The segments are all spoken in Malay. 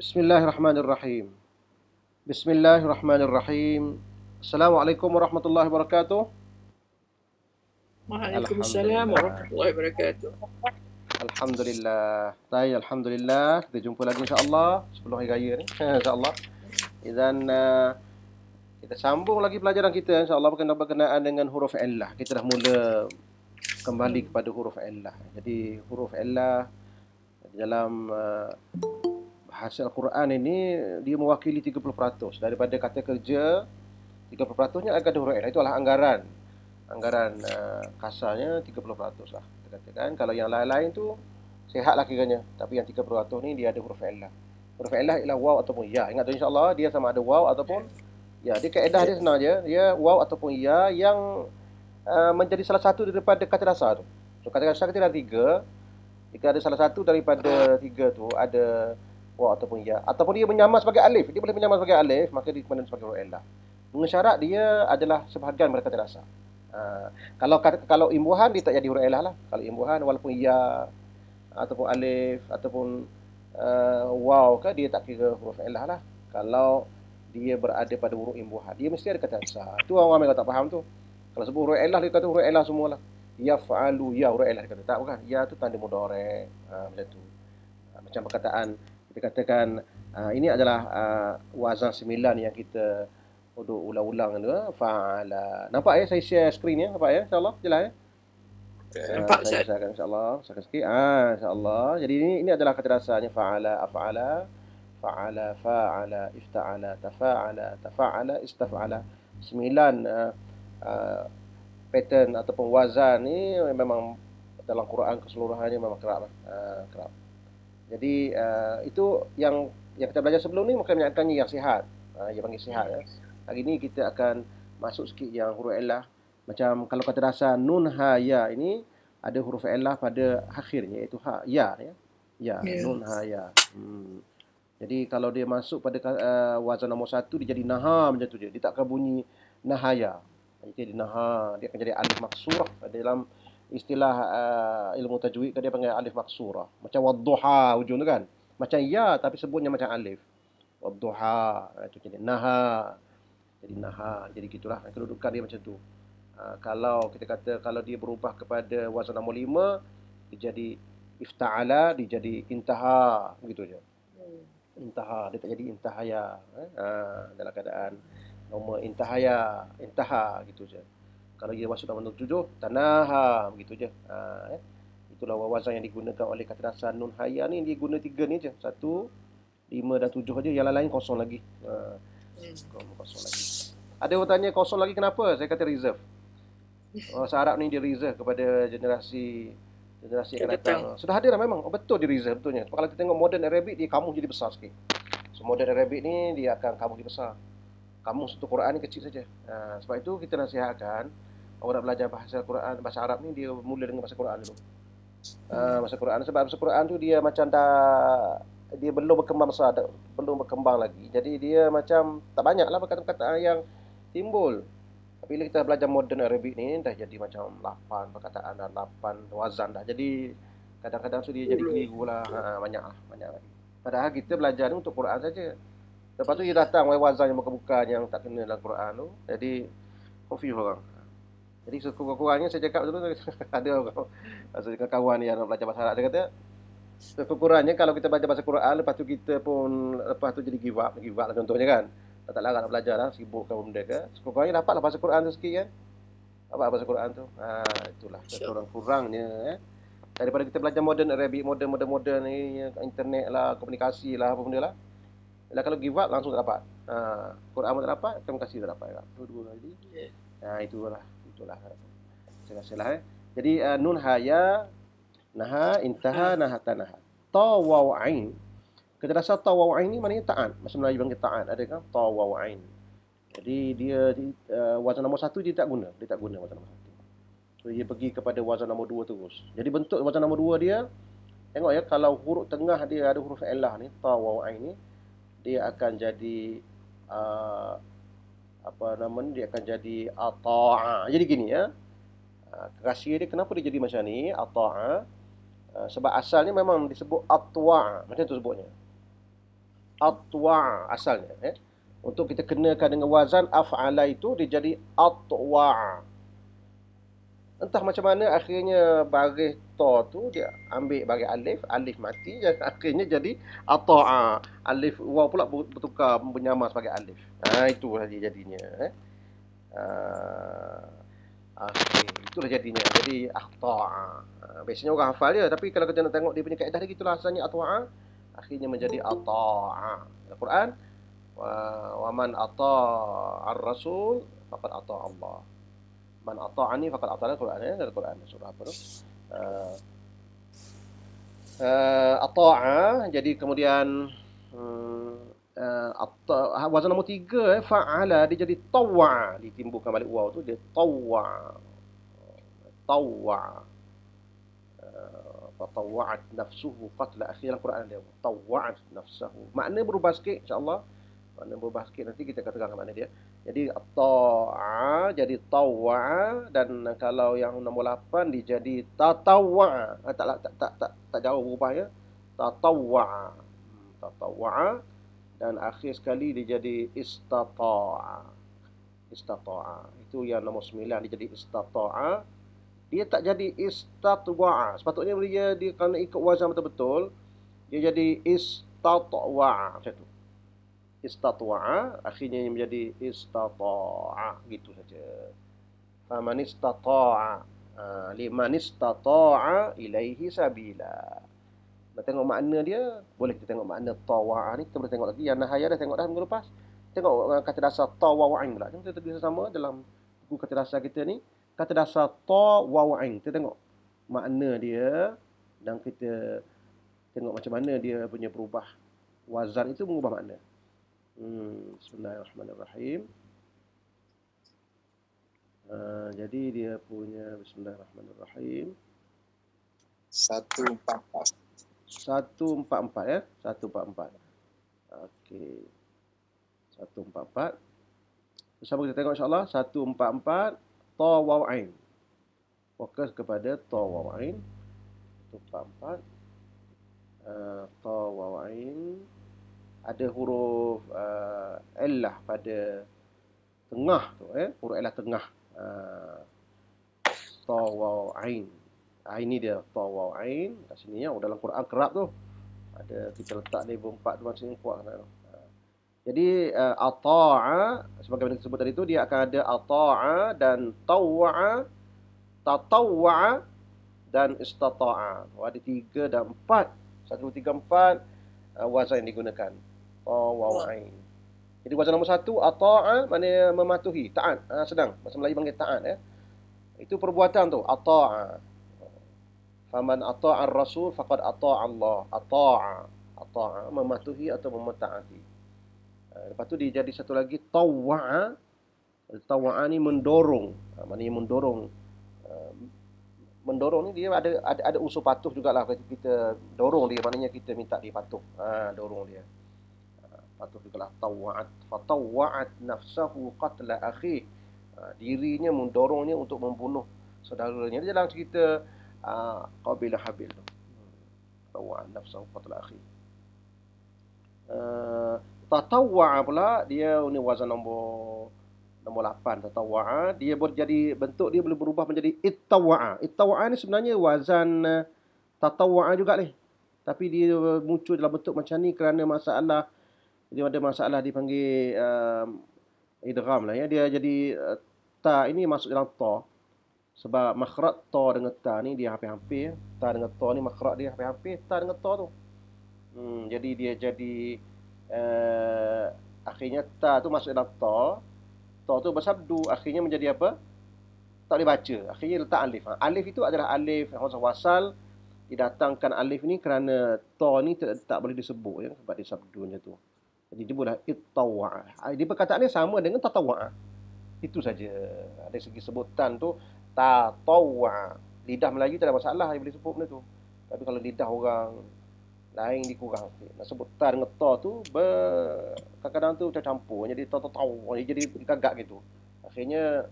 Bismillahirrahmanirrahim. Bismillahirrahmanirrahim. Assalamualaikum warahmatullahi wabarakatuh. Waalaikumsalam warahmatullahi wabarakatuh. Alhamdulillah. Baik, alhamdulillah. Kita jumpa lagi insya-Allah sebelum hari raya ni. Insya-Allah. Izan uh, kita sambung lagi pelajaran kita insya-Allah berkenaan dengan huruf illah. Kita dah mula kembali kepada huruf illah. Jadi huruf illah dalam uh, hasil Quran ini dia mewakili 30% daripada kata kerja 30%-nya akan dihuraikan. Itu adalah anggaran. Anggaran uh, kasarnya 30% lah. Kita katakan. Kalau yang lain-lain tu sehat lah kiranya. Tapi yang 30% ni dia ada huruf ilah. Huruf ilah ialah waw ataupun ya. Ingat tu insyaAllah dia sama ada waw ataupun ya. Dia kaedah dia senang je. Dia waw ataupun ya yang uh, menjadi salah satu daripada kata dasar tu. So, kata dasar kita ada tiga. Jika ada salah satu daripada tiga tu ada waw ataupun ya ataupun dia menyamar sebagai alif dia boleh menyamar sebagai alif maka dia dikenal sebagai ruillah dengan syarat dia adalah sebahagian mereka ah, kata dasar uh, kalau kalau imbuhan dia tak jadi ruillah lah kalau imbuhan walaupun ya ataupun alif ataupun uh, waw ke dia tak kira huruf ilah lah kalau dia berada pada huruf imbuhan dia mesti ada kata dasar tu orang ramai tak faham tu kalau sebut huruf ilah dia kata huruf ilah semualah yaf'alu ya huruf ilah dia kata tak bukan ya tu tanda mudhari uh, ah, macam tu macam perkataan kita katakan uh, ah, ini adalah uh, ah, wazan sembilan yang kita duduk ulang-ulang tu faala nampak ya saya share screen ya nampak ya insyaallah jelas ya ah, nampak saya saya akan insyaallah saya sikit ah insyaallah jadi ini ini adalah keterasannya faala afala faala faala ifta'ala tafa'ala tafa'ala istaf'ala sembilan uh, uh, pattern ataupun wazan ni memang dalam Quran keseluruhannya memang kerap uh, kerap jadi uh, itu yang yang kita belajar sebelum ni makan minyak tangi yang sihat. Uh, ah, yang panggil sihat. Ya. Hari ini kita akan masuk sikit yang huruf elah. Macam kalau kata dasar nun ha ya ini ada huruf elah pada akhirnya iaitu ha ya. Ya, ya yes. Ya. nun ha ya. Hmm. Jadi kalau dia masuk pada uh, wazan nombor satu, dia jadi naha macam tu je. Dia tak akan bunyi nahaya. Dia jadi naha. Dia akan jadi alif maksurah dalam istilah uh, ilmu tajwid kan dia panggil alif maksurah. Macam wadduha hujung tu kan. Macam ya tapi sebutnya macam alif. Wadduha itu eh, jadi naha. Jadi naha jadi gitulah kedudukan dia macam tu. Uh, kalau kita kata kalau dia berubah kepada wazan nombor 5 dia jadi ifta'ala dia jadi intaha gitu je. Hmm. Intaha dia tak jadi intahaya eh. uh, dalam keadaan nombor intahaya intaha gitu je kalau ia masuk dalam bentuk jujur tanaha begitu je ha, ya. itulah wawasan yang digunakan oleh kata dasar nun haya ni dia guna tiga ni je satu lima dan tujuh aja yang lain kosong lagi ha, kosong, kosong lagi ada orang tanya kosong lagi kenapa saya kata reserve Bahasa oh, Arab ni dia reserve kepada generasi generasi yang datang. Sudah ada lah memang. Oh, betul dia reserve betulnya. Sebab kalau kita tengok modern Arabic, dia kamu jadi besar sikit. So, modern Arabic ni, dia akan kamu jadi besar. Kamu satu Quran ni kecil saja. Nah, ha, sebab itu kita nasihatkan, orang belajar bahasa Quran, bahasa Arab ni dia mula dengan bahasa Quran dulu. Hmm. bahasa Quran sebab bahasa Quran tu dia macam dah dia belum berkembang besar, dah, belum berkembang lagi. Jadi dia macam tak banyaklah perkataan-perkataan yang timbul. Bila kita belajar modern Arabic ni dah jadi macam lapan perkataan dan lapan wazan dah. Jadi kadang-kadang tu dia jadi keliru lah. Ha, banyak lah, banyak lagi. Padahal kita belajar ni untuk Quran saja. Lepas tu dia datang wazan yang buka-buka yang tak kena dalam Quran tu. Jadi confuse orang. Uh, jadi sekurang-kurangnya saya cakap dulu ada orang kawan yang belajar bahasa Arab dia kata sekurang-kurangnya kalau kita belajar bahasa Quran lepas tu kita pun lepas tu jadi give up, give up lah contohnya kan. Tak tak larat nak belajar lah, sibuk kamu benda ke. Sekurang-kurangnya dapatlah bahasa Quran tu sikit kan. Ya. Apa bahasa Quran tu? Ha, itulah sekurang-kurangnya eh. Daripada kita belajar modern Arabic, modern modern modern ni internet lah, komunikasi lah apa benda lah. Bila kalau give up langsung tak dapat. Ha, Quran pun tak dapat, terima kasih tak dapat. Dua-dua lagi. Ha, itulah itulah sila sila Jadi uh, nun haya naha intaha naha tanaha. Ta waw ain. Kita rasa ta waw ain ni maknanya ta'an. Bahasa Melayu panggil ta'an. Ada kan? Ta waw ain. Jadi dia di, uh, wazan nombor satu dia tak guna. Dia tak guna wazan nombor satu. So, dia pergi kepada wazan nombor dua terus. Jadi bentuk wazan nombor dua dia. Tengok ya. Kalau huruf tengah dia ada huruf elah ni. Ta waw ain ni. Dia akan jadi. Uh, apa nama dia akan jadi ata'a. Jadi gini ya. Kekasih ah, dia kenapa dia jadi macam ni? Ata'a. Ah, sebab asalnya memang disebut atwa'a. Macam tu sebutnya. Atwa'a asalnya. Eh? Untuk kita kenakan dengan wazan af'ala itu dia jadi atwa'a entah macam mana akhirnya baris ta tu dia ambil baris alif alif mati dan akhirnya jadi ataa alif waw pula bertukar menyamar sebagai alif ha itu saja jadinya eh ah ha, okay. itulah jadinya jadi ataa ha, biasanya orang hafal dia tapi kalau kita nak tengok dia punya kaedah dia gitulah asalnya ataa akhirnya menjadi ataa Al-Quran wa man ataa ar-rasul faqad ataa Allah man ata'ani faqad ata'ana al-Qur'an ini ya, dari Qur'an surah apa tu? Uh, ata'a jadi kemudian uh, uh, wazan nombor tiga eh, fa'ala dia jadi tawa ditimbulkan balik waw tu dia tawa tawa fatawa'at nafsuhu qatla akhir al-Quran dia tawa'at nafsuhu makna berubah sikit insyaallah mana berubah sikit nanti kita akan terangkan mana dia. Jadi ta'a jadi tawa dan kalau yang nombor 8 dia jadi tatawa. Ha, ah, tak, tak tak tak tak tak jauh berubah ya. Tatawa. Hmm, tatawa dan akhir sekali dia jadi istata'a. Istata'a. Itu yang nombor 9 dia jadi istata'a. Dia tak jadi istatwa'a. Sepatutnya dia dia kena ikut wazan betul-betul. Dia jadi istata'wa macam tu istatwa'a akhirnya yang menjadi istata'a gitu saja. Faman istata'a ha, liman istata'a ilaihi sabila. Nak tengok makna dia, boleh kita tengok makna tawa'a ni, kita boleh tengok lagi. Yang Nahaya dah tengok dah minggu lepas. Tengok ha, kata dasar tawa'a'in pula. Kita tulis sama dalam buku kata dasar kita ni. Kata dasar tawa'a'in. Kita tengok makna dia dan kita tengok macam mana dia punya perubah wazan itu mengubah makna. Bismillahirrahmanirrahim. Uh, jadi dia punya Bismillahirrahmanirrahim. 144. 144 ya. 144. Okey. 144. Sama kita tengok insya-Allah 144 ta waw ain. Fokus kepada ta waw ain. 144. Uh, ada huruf uh, illah pada tengah tu eh huruf illah tengah uh, ta waw ain ain ni dia ta waw ain kat sini ya dalam Quran kerap tu ada kita letak level 4 tu macam kuat kan uh, jadi uh, ata'a sebagaimana disebut tadi tu dia akan ada ata'a dan tawa'a tatawa'a dan istata'a. Oh, ada tiga dan empat. Satu, tiga, empat uh, wazan yang digunakan. Oh Qawain. Jadi wajah nombor satu, ata'a mana mematuhi, ta'at. Ha, sedang, bahasa Melayu panggil ta'at. Ya. Itu perbuatan tu, ata'a. Faman ata'a rasul faqad ata'a Allah. Ata'a. Ata'a, mematuhi atau memata'ati. Ha, lepas tu dia jadi satu lagi, tawa'a. Tawa'a ni mendorong. Ha, maknanya mendorong. Ha, mendorong ni dia ada ada, ada unsur patuh jugalah. Kita, kita dorong dia, maknanya kita minta dia patuh. Ha, dorong dia atau kalah tawa'at fatawa'at nafsahu qatla akhi ah, dirinya mendorongnya untuk membunuh saudaranya dia dalam cerita ha, habil tawa'at nafsahu qatla akhi uh, ah, tatawa'a pula dia ni wazan nombor nombor 8 tatawa'a dia boleh jadi bentuk dia boleh berubah menjadi ittawa'a ittawa'a ni sebenarnya wazan tatawa'a juga ni tapi dia muncul dalam bentuk macam ni kerana masalah jadi ada masalah dipanggil uh, idgham lah ya. Dia jadi uh, ta ini masuk dalam ta. Sebab makhraj ta dengan ta ni dia hampir-hampir. Ta dengan ta ni makhraj dia hampir-hampir ta dengan ta tu. Hmm, jadi dia jadi uh, akhirnya ta tu masuk dalam ta. Ta tu bersabdu akhirnya menjadi apa? Tak boleh baca. Akhirnya letak alif. Ha? Alif itu adalah alif Hamzah wasal. Didatangkan alif ni kerana ta ni tak, tak boleh disebut ya sebab dia sabdu macam tu. Jadi dia boleh ittawa'a. Ah, dia perkataan ni sama dengan tatawa'a. Itu saja. Ada segi sebutan tu tatawa'a. Lidah Melayu tak ada masalah dia boleh sebut benda tu. Tapi kalau lidah orang lain dia kurang sikit. Nak sebutan dengan ta tu kadang-kadang tu tercampur jadi tatawa'a jadi, jadi gagak gitu. Akhirnya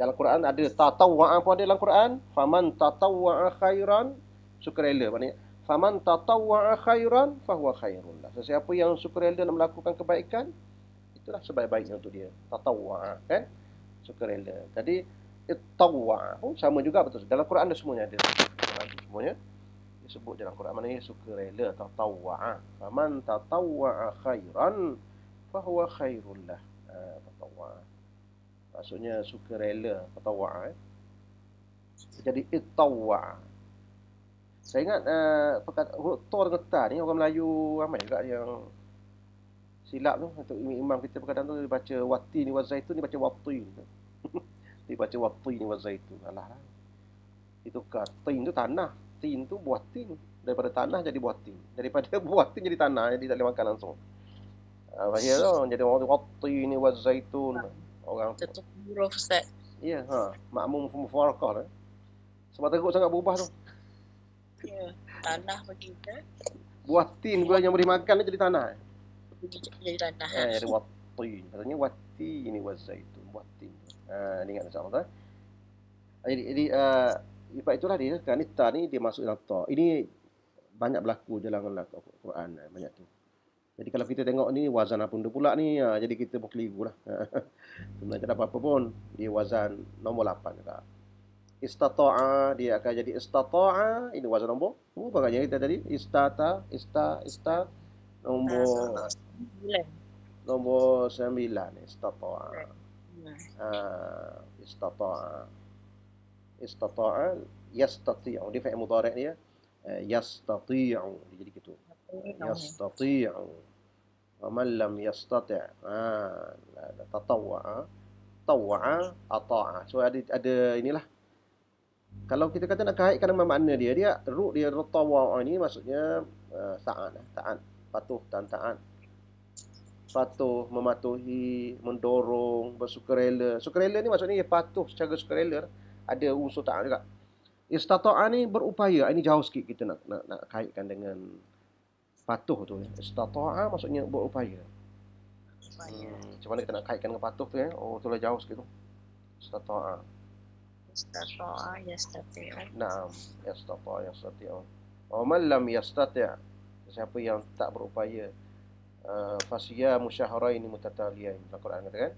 dalam Quran ada tatawa'a pun ada dalam Quran. Faman tatawa'a khairan sukarela. Maknanya Faman tatawwa'a khairan fahuwa khairun lah. Sesiapa yang sukarela nak melakukan kebaikan, itulah sebaik-baiknya untuk dia. Tatawwa'a kan? Sukarela. Jadi, tatawwa'a pun sama juga betul. Dalam Quran ada semuanya ada. Quran semuanya disebut dalam Quran Mana maknanya sukarela tatawwa'a. Faman tatawwa'a khairan fahuwa khairun lah. Ha, tatawwa'a. Maksudnya sukarela tatawwa'a. Eh? Jadi, tatawwa'a. Saya ingat uh, eh, perkata, huruf Tor dengan Ta ni orang Melayu ramai juga yang silap tu. Untuk imam kita perkataan tu dia baca Wati ni Wazaitu ni baca Wati Dia baca waktu ni Wazaitu. Alah. Itu kan. Tin tu tanah. Tin tu buah tin. Daripada tanah jadi buah tin. Daripada buah tin jadi tanah. Jadi tak boleh makan langsung. Ah, bahaya tu. Jadi orang tu Wati ni Wazaitu. Orang tu. Ya. Ha. Makmum Fumfarqah lah. Sebab teruk sangat berubah tu. Ya, tanah bagi kita. Buah tin gua yang boleh makan jadi tanah. Jadi tanah. Eh, ada buah tin. Katanya buah tin ini buah zaitun. Buah tin. Ah, ha, ingat insya-Allah eh? tak? Jadi, jadi uh, eh, lepas itulah dia kan ta ni dia masuk dalam ta. Ini banyak berlaku dalam Al-Quran eh, banyak tu. Jadi kalau kita tengok ni wazan apa benda pula ni uh, jadi kita pun keliru lah. Sebenarnya tak ada apa-apa pun dia wazan nombor 8 juga istata'a dia akan jadi istata'a ini wazan nombor apa yang kita tadi istata ista ista nombor ah, nombor 9 ni istata'a ah istata'a istata'a yastati'u dia fi'il mudhari' ni ya eh, yastati'u jadi gitu yastati'u wa man lam yastati' ah tatawa tawa ata'a so ada ada inilah kalau kita kata nak kaitkan dengan makna dia dia root dia rotawau ini maksudnya uh, saat eh, taat patuh dan taat patuh mematuhi mendorong bersukarela sukarela ni maksudnya dia patuh secara sukarela ada unsur taat juga istata'a ni berupaya ini jauh sikit kita nak nak, nak kaitkan dengan patuh tu istata'a maksudnya berupaya upaya hmm, macam mana kita nak kaitkan dengan patuh tu ya oh tu lah jauh sikit tu istata'a ya ya oh, ah, yastati'u. Eh. Naam, yastata'a ah, yastati'u. Ah. Wa ya lam yastati' siapa yang tak berupaya uh, fasiya musyahrain mutatalian. Al-Quran kata kan?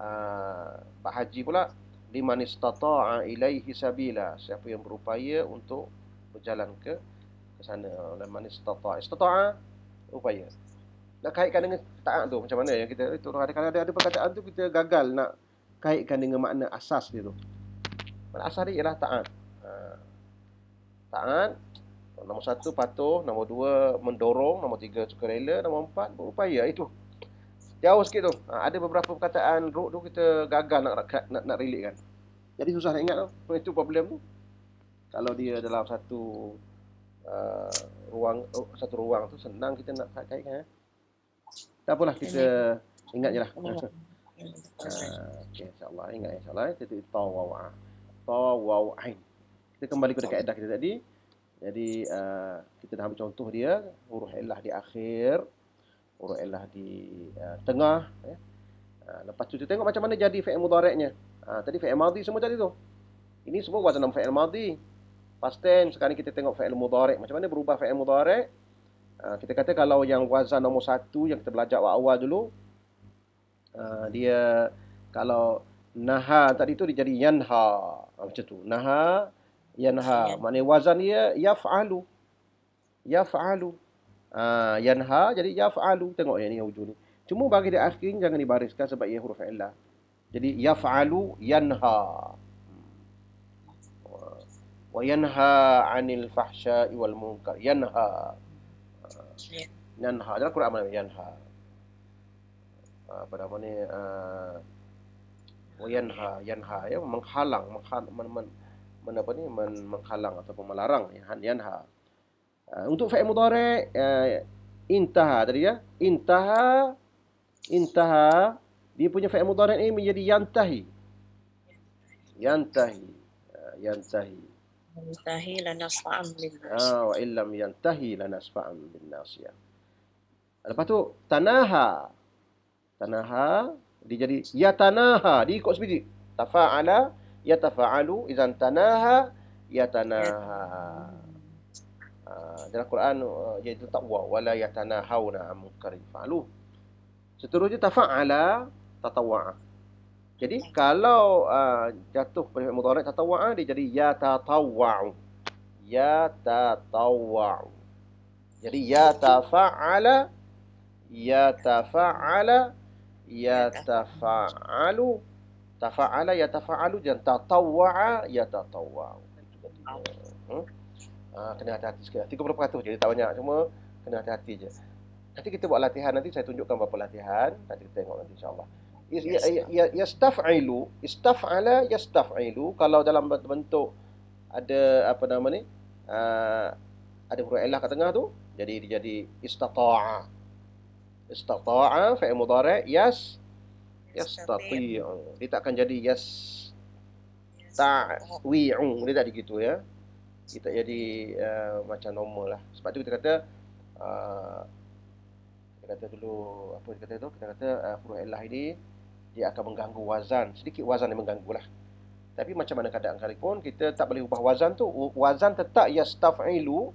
Uh, Pak Haji pula liman istata'a ilaihi sabila. Siapa yang berupaya untuk berjalan ke ke sana liman istata'a. Istata'a upaya. Nak kaitkan dengan taat tu macam mana yang kita itu ada ada ada perkataan tu kita gagal nak kaitkan dengan makna asas dia tu. Al-Asari ialah taat. Ha. Taat. Nombor satu, patuh. Nombor dua, mendorong. Nombor tiga, sukarela. Nombor empat, berupaya. Itu. Jauh sikit tu. Ha, ada beberapa perkataan ruk tu kita gagal nak, nak, nak, nak relate kan. Jadi susah nak ingat tu. Itu problem tu. Kalau dia dalam satu uh, ruang uh, satu ruang tu senang kita nak tak kaitkan. Eh? Tak apalah kita ingat je lah. okay, insyaAllah. Ingat ha, insyaAllah. Eh? Titik tawawah tawawu ain. Kita kembali kepada kaedah kita tadi. Jadi uh, kita dah ambil contoh dia huruf illah di akhir, huruf illah di uh, tengah ya. Uh, lepas tu kita tengok macam mana jadi fi'il mudhari'nya. Ah uh, tadi fi'il madhi semua tadi tu. Ini semua wazan fi'il madhi. Past tense sekarang kita tengok fi'il mudhari' macam mana berubah fi'il mudhari'. Uh, kita kata kalau yang wazan nombor satu yang kita belajar awal-awal dulu uh, dia kalau naha tadi tu dia jadi yanha ah, macam tu naha yanha makna wazan dia yafalu yafalu ah yanha jadi yafalu tengok yang ni hujung ni cuma bagi dia akhir jangan dibariskan sebab ia huruf illah jadi yafalu yanha wa yanha anil fahsya'i wal munkar yanha ya. yanha dalam Quran mana yanha ah, apa namanya uh, yanha yanha ya menghalang menghalang men, men, apa ni men, menghalang ataupun melarang yanha kan, yanha ha, untuk fa'il mudhari uh, ya, intaha tadi ya intaha intaha dia punya fa'il mudhari ini menjadi yantahi yantahi ha, yantahi yantahi la nasfa'an bin ah wa illam yantahi la nasfa'an bin ya. lepas tu tanaha tanaha dia jadi yatanaha. Dia ikut sendiri. Tafa'ala. Yatafa'alu. Izan tanaha. Yatanaha. Uh, ha, dalam Quran uh, jadi takwa. Wala yatanahawna amukarin fa'alu. Seterusnya tafa'ala. Tatawa'a. Jadi kalau uh, jatuh pada fi'il mudhari' tatawa'a uh, dia jadi ya tatawa'u. Ya tatawa'u. Jadi ya tafa'ala ya tafa'ala Ya yatafa'alu tafa'ala yatafa'alu dan tatawwa'a yatatawwa'u hmm? ha, kena hati-hati sikit 30% je tak banyak cuma kena hati-hati je nanti kita buat latihan nanti saya tunjukkan berapa latihan nanti kita tengok nanti insyaAllah ya, ya, ya, yastaf'ilu ya yastaf'ilu kalau dalam bentuk ada apa nama ni uh, ada huruf elah kat tengah tu jadi dia jadi istata'a istata'a fi'il mudhari yas yastati'u dia tak akan jadi yas ta'wi'u oh. dia tak begitu ya kita jadi uh, macam normal lah sebab tu kita kata uh, kita kata dulu apa kita kata tu kita kata eh, huruf uh, ini dia akan mengganggu wazan sedikit wazan dia mengganggu lah tapi macam mana keadaan kali pun kita tak boleh ubah wazan tu wazan tetap yastaf'ilu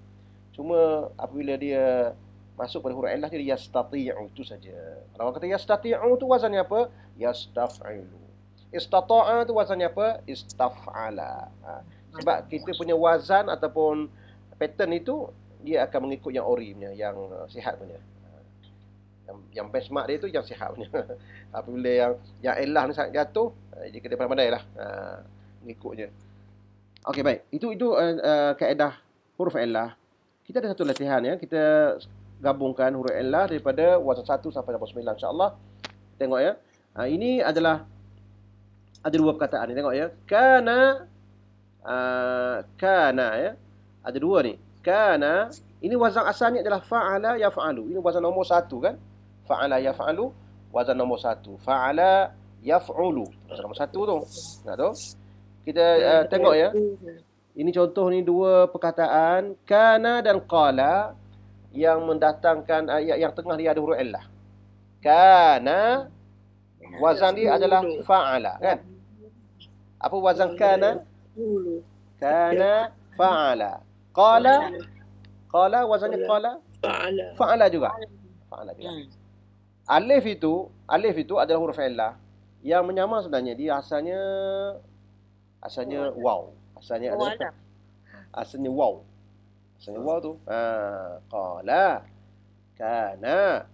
cuma apabila dia masuk pada huruf illah jadi yastati'u tu saja. Kalau orang kata yastati'u tu wazannya apa? Yastaf'ilu. Istata'a tu wazannya apa? Istaf'ala. Ha. Sebab kita punya wazan ataupun pattern itu dia akan mengikut yang ori punya, yang uh, sihat punya. Yang, yang benchmark dia tu yang sihat punya. Apabila yang yang illah ni sangat jatuh, uh, dia kena pandai-pandai lah. Ha. Mengikutnya. Okey baik. Itu itu uh, uh, kaedah huruf illah. Kita ada satu latihan ya. Kita gabungkan huruf illah daripada wazan 1 sampai 9 insya-Allah. Tengok ya. Ha, ini adalah ada dua perkataan ni tengok ya. Kana uh, kana ya. Ada dua ni. Kana ini wazan asalnya adalah fa'ala yaf'alu. Ini wazan nombor satu kan? Fa'ala yaf'alu wazan nombor satu. Fa'ala yaf'ulu. Wazan nombor satu tu. Nak tu? Kita uh, tengok ya. Ini contoh ni dua perkataan kana dan qala yang mendatangkan ayat ah, yang tengah dia ada huruf illah. Kana wazan dia adalah fa'ala kan? Apa wazan kana? Kana fa'ala. Qala qala wazannya qala fa'ala juga. Fa'ala juga. Hmm. Alif itu, alif itu adalah huruf illah yang menyamar sebenarnya dia asalnya asalnya wow, asalnya ada lah. asalnya wow. Saya buat tu. Ha, qala kana.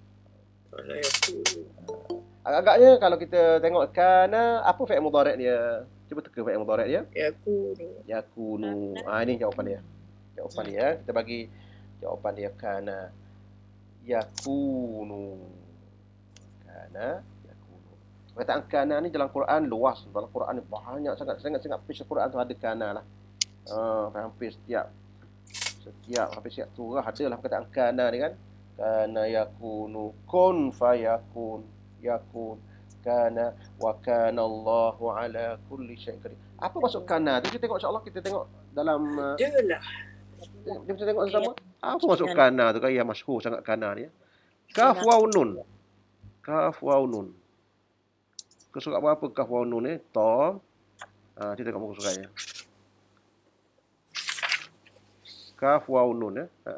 Agak-agaknya kalau kita tengok kana apa fi'il mudhari' dia? Cuba teka fi'il mudhari' dia. Yakunu. Yakunu. Ah ini jawapan dia. Jawapan dia. Kita bagi jawapan dia kana. Yakunu. Kana. Perkataan kana ni dalam Quran luas. Dalam Quran ni banyak sangat. Sangat-sangat page Quran tu ada kana lah. Uh, hampir setiap setiap hampir setiap turah ada lah perkataan kana ni kan kana yakunu kun fayakun yakun kana wa kana Allahu ala kulli syai'in apa maksud kana tu kita tengok Allah, kita tengok dalam uh, adalah kita, kita tengok sama apa maksud kana tu kan yang masyhur sangat kana ni ya kaf waw nun kaf waw nun kesurat berapa kaf waw nun ni ta ah kita tengok muka surat ya kaf waw nun ya. Ha.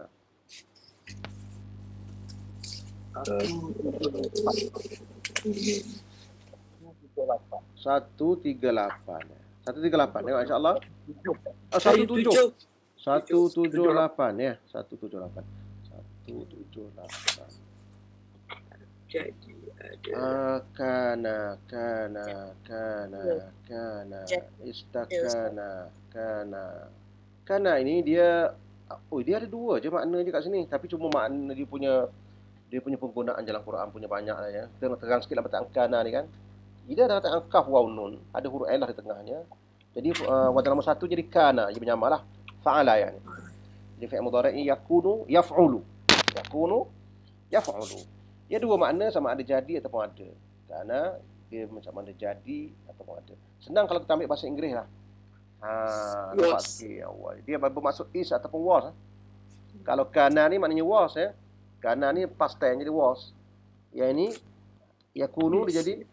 Satu tiga lapan. Eh? Satu tiga lapan. Ya, eh, insyaAllah. Oh, satu tujuh. Satu tujuh lapan. Ya, satu tujuh lapan. Satu tujuh lapan. Ah, kana kana, kana, kana, istakana, kana. Kana ini dia Oh dia ada dua je makna je kat sini Tapi cuma makna dia punya Dia punya penggunaan dalam Quran punya banyak lah ya Kita nak terang sikit lah Bata angkana ni kan Dia ada kata angkaf waw nun Ada huruf elah di tengahnya Jadi uh, wajah nama satu jadi kana Dia menyamalah lah Fa'ala ya ni Jadi fi'al mudara ni Yakunu yaf'ulu Yakunu yaf'ulu Dia dua makna sama ada jadi ataupun ada Kana dia macam mana jadi ataupun ada Senang kalau kita ambil bahasa Inggeris lah Ha, ah, ya was. Dia bermaksud is ataupun was. Eh. Kalau kana ni maknanya was. Ya? Eh. Kana ni past tense jadi was. ya ini, yakunu dia jadi,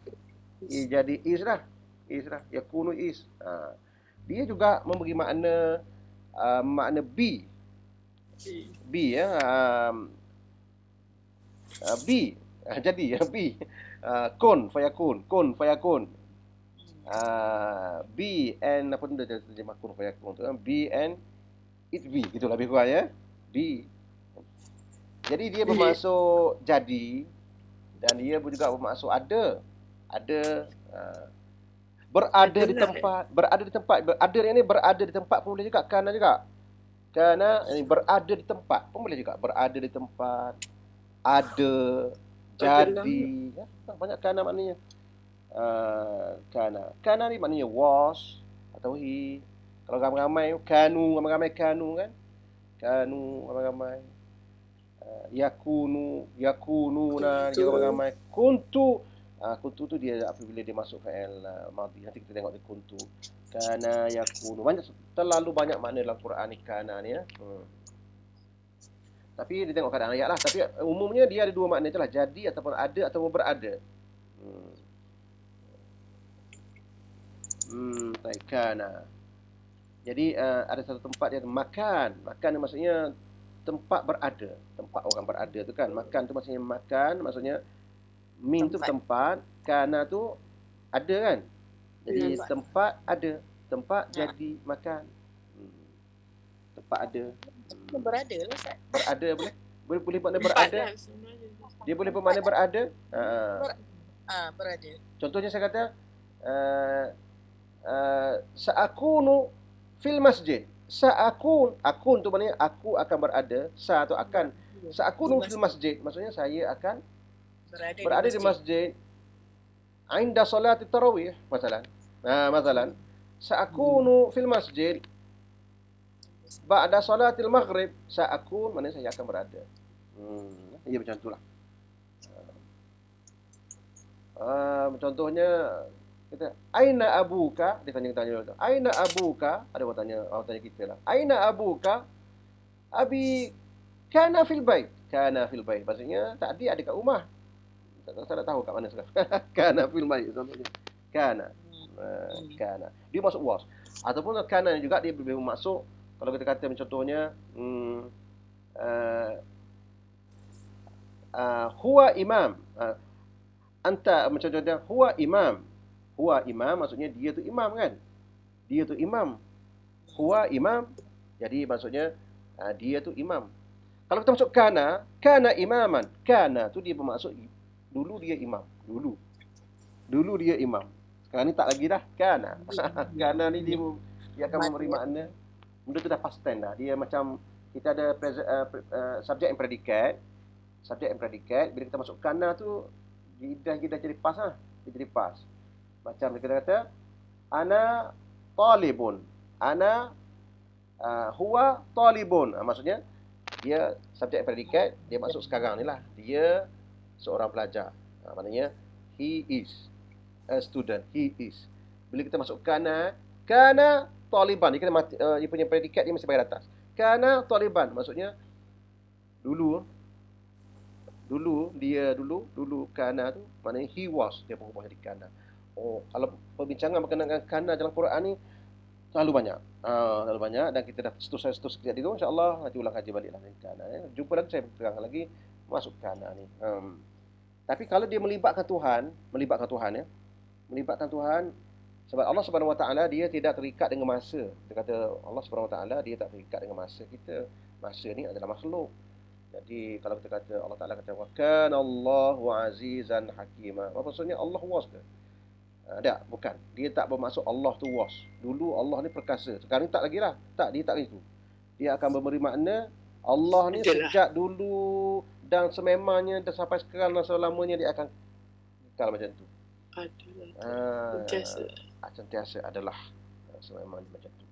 dia jadi is lah. Is lah. Yakunu is. Ha. Dia juga memberi makna uh, makna be. Be ya. Um, uh, ah, be. Jadi, ya, be. Uh, kun, fayakun. Kun, fayakun. Ah, B and apa tu dia terjemah kun kaya kun tu kan ah, B and it be gitu lah, lebih kurang ya B jadi dia bermaksud jadi dan dia juga bermaksud ada ada ah, berada di tempat berada di tempat berada yang ni berada di tempat pun boleh juga kerana juga kerana ini berada di tempat pun boleh juga berada di tempat ada jadi ya, banyak kerana maknanya Eh, kana. Kana ni maknanya was atau hi. Kalau ramai-ramai, kanu, ramai-ramai kanu kan. Kanu, ramai-ramai. Uh, yakunu, yakunu na, dia ramai-ramai. Kuntu, uh, kuntu tu dia apabila dia masuk fa'al uh, ah, madhi. Nanti kita tengok dia kuntu. Kana, yakunu. Banyak, terlalu banyak makna dalam Quran ni kana ni ya. Hmm. Tapi dia tengok keadaan ayat lah. Tapi umumnya dia ada dua makna je lah. Jadi ataupun ada ataupun berada. Hmm, taikan ah. Jadi uh, ada satu tempat yang makan. Makan maksudnya tempat berada. Tempat orang berada tu kan. Makan tu maksudnya makan. Maksudnya min tempat. tu tempat. Kana tu ada kan. Jadi tempat, tempat ada. Tempat ya. jadi makan. Hmm. Tempat ada. Hmm. Berada lah Ustaz. Berada boleh? Boleh, boleh makna berada? Lah, dia boleh bermakna lah. berada? Ha. ha. Ber, ha, berada. Contohnya saya kata, uh, Eh, sa'akunu fil masjid. Sa'akun, akun tu maknanya aku akan berada, sa atau akan. Sa'akunu fil masjid, maksudnya saya akan berada, di masjid. Ainda solatit tarawih, masalan. Nah, masalah. Sa'akunu hmm. fil masjid. Ba'da solatil maghrib, sa'akun, maknanya saya akan berada. Hmm, Ia Ya, macam itulah. Uh, contohnya, kata aina abuka dia tanya tanya tu aina abuka ada orang tanya orang tanya kita lah aina abuka abi kana fil bait kana fil bait maksudnya tadi ada kat rumah tak, tak, tak, tahu kat mana sekarang kana fil bait contohnya kana hmm. eh, kana dia masuk was ataupun kana juga dia boleh masuk kalau kita kata contohnya hmm uh, uh, huwa imam uh, anta macam contohnya huwa imam Huwa imam maksudnya dia tu imam kan? Dia tu imam. Huwa imam. Jadi maksudnya ah, dia tu imam. Kalau kita masuk kana, kana imaman. Kana tu dia bermaksud dulu dia imam. Dulu. Dulu dia imam. Sekarang ni tak lagi dah. Kana. kana ni dia, dia akan memberi ya. makna. Benda tu dah past tense dah. Dia macam kita ada uh, uh, subjek yang predikat. Subjek yang predikat. Bila kita masuk kana tu, dia dah jadi pas lah. Dia jadi pas. Macam kita kata ana talibun. Ana uh, huwa talibun. Uh, maksudnya dia subjek predikat, dia masuk sekarang ni lah. Dia seorang pelajar. Uh, maknanya he is a student. He is. Bila kita masuk kana, kana taliban. Dia kena mati, uh, dia punya predikat dia mesti pakai atas. Kana taliban maksudnya dulu dulu dia dulu dulu kana tu maknanya he was dia berubah jadi kana oh, kalau perbincangan berkenaan kana dalam Quran ni terlalu banyak. Uh, terlalu banyak dan kita dah terus saya terus kerja di tu insya-Allah nanti ulang kaji baliklah ni kana ya. Eh. Jumpa lagi saya terang lagi masuk kana ni. Um, tapi kalau dia melibatkan Tuhan, melibatkan Tuhan ya. Melibatkan Tuhan sebab Allah Subhanahu Wa Taala dia tidak terikat dengan masa. Dia kata Allah Subhanahu Wa Taala dia tak terikat dengan masa. Kita masa ni adalah makhluk. Jadi kalau kita kata Allah Taala kata wa kana Allahu azizan hakima. Maksudnya Allah was ke? Ah, tak, bukan. Dia tak bermaksud Allah tu was. Dulu Allah ni perkasa. Sekarang tak lagi lah. Tak, dia tak begitu. Dia akan memberi makna Allah ni Entahlah. sejak dulu dan sememangnya dan sampai sekarang dan selamanya dia akan kekal macam tu. Adalah. Ah, sentiasa. Ah, sentiasa adalah ah, sememangnya macam tu.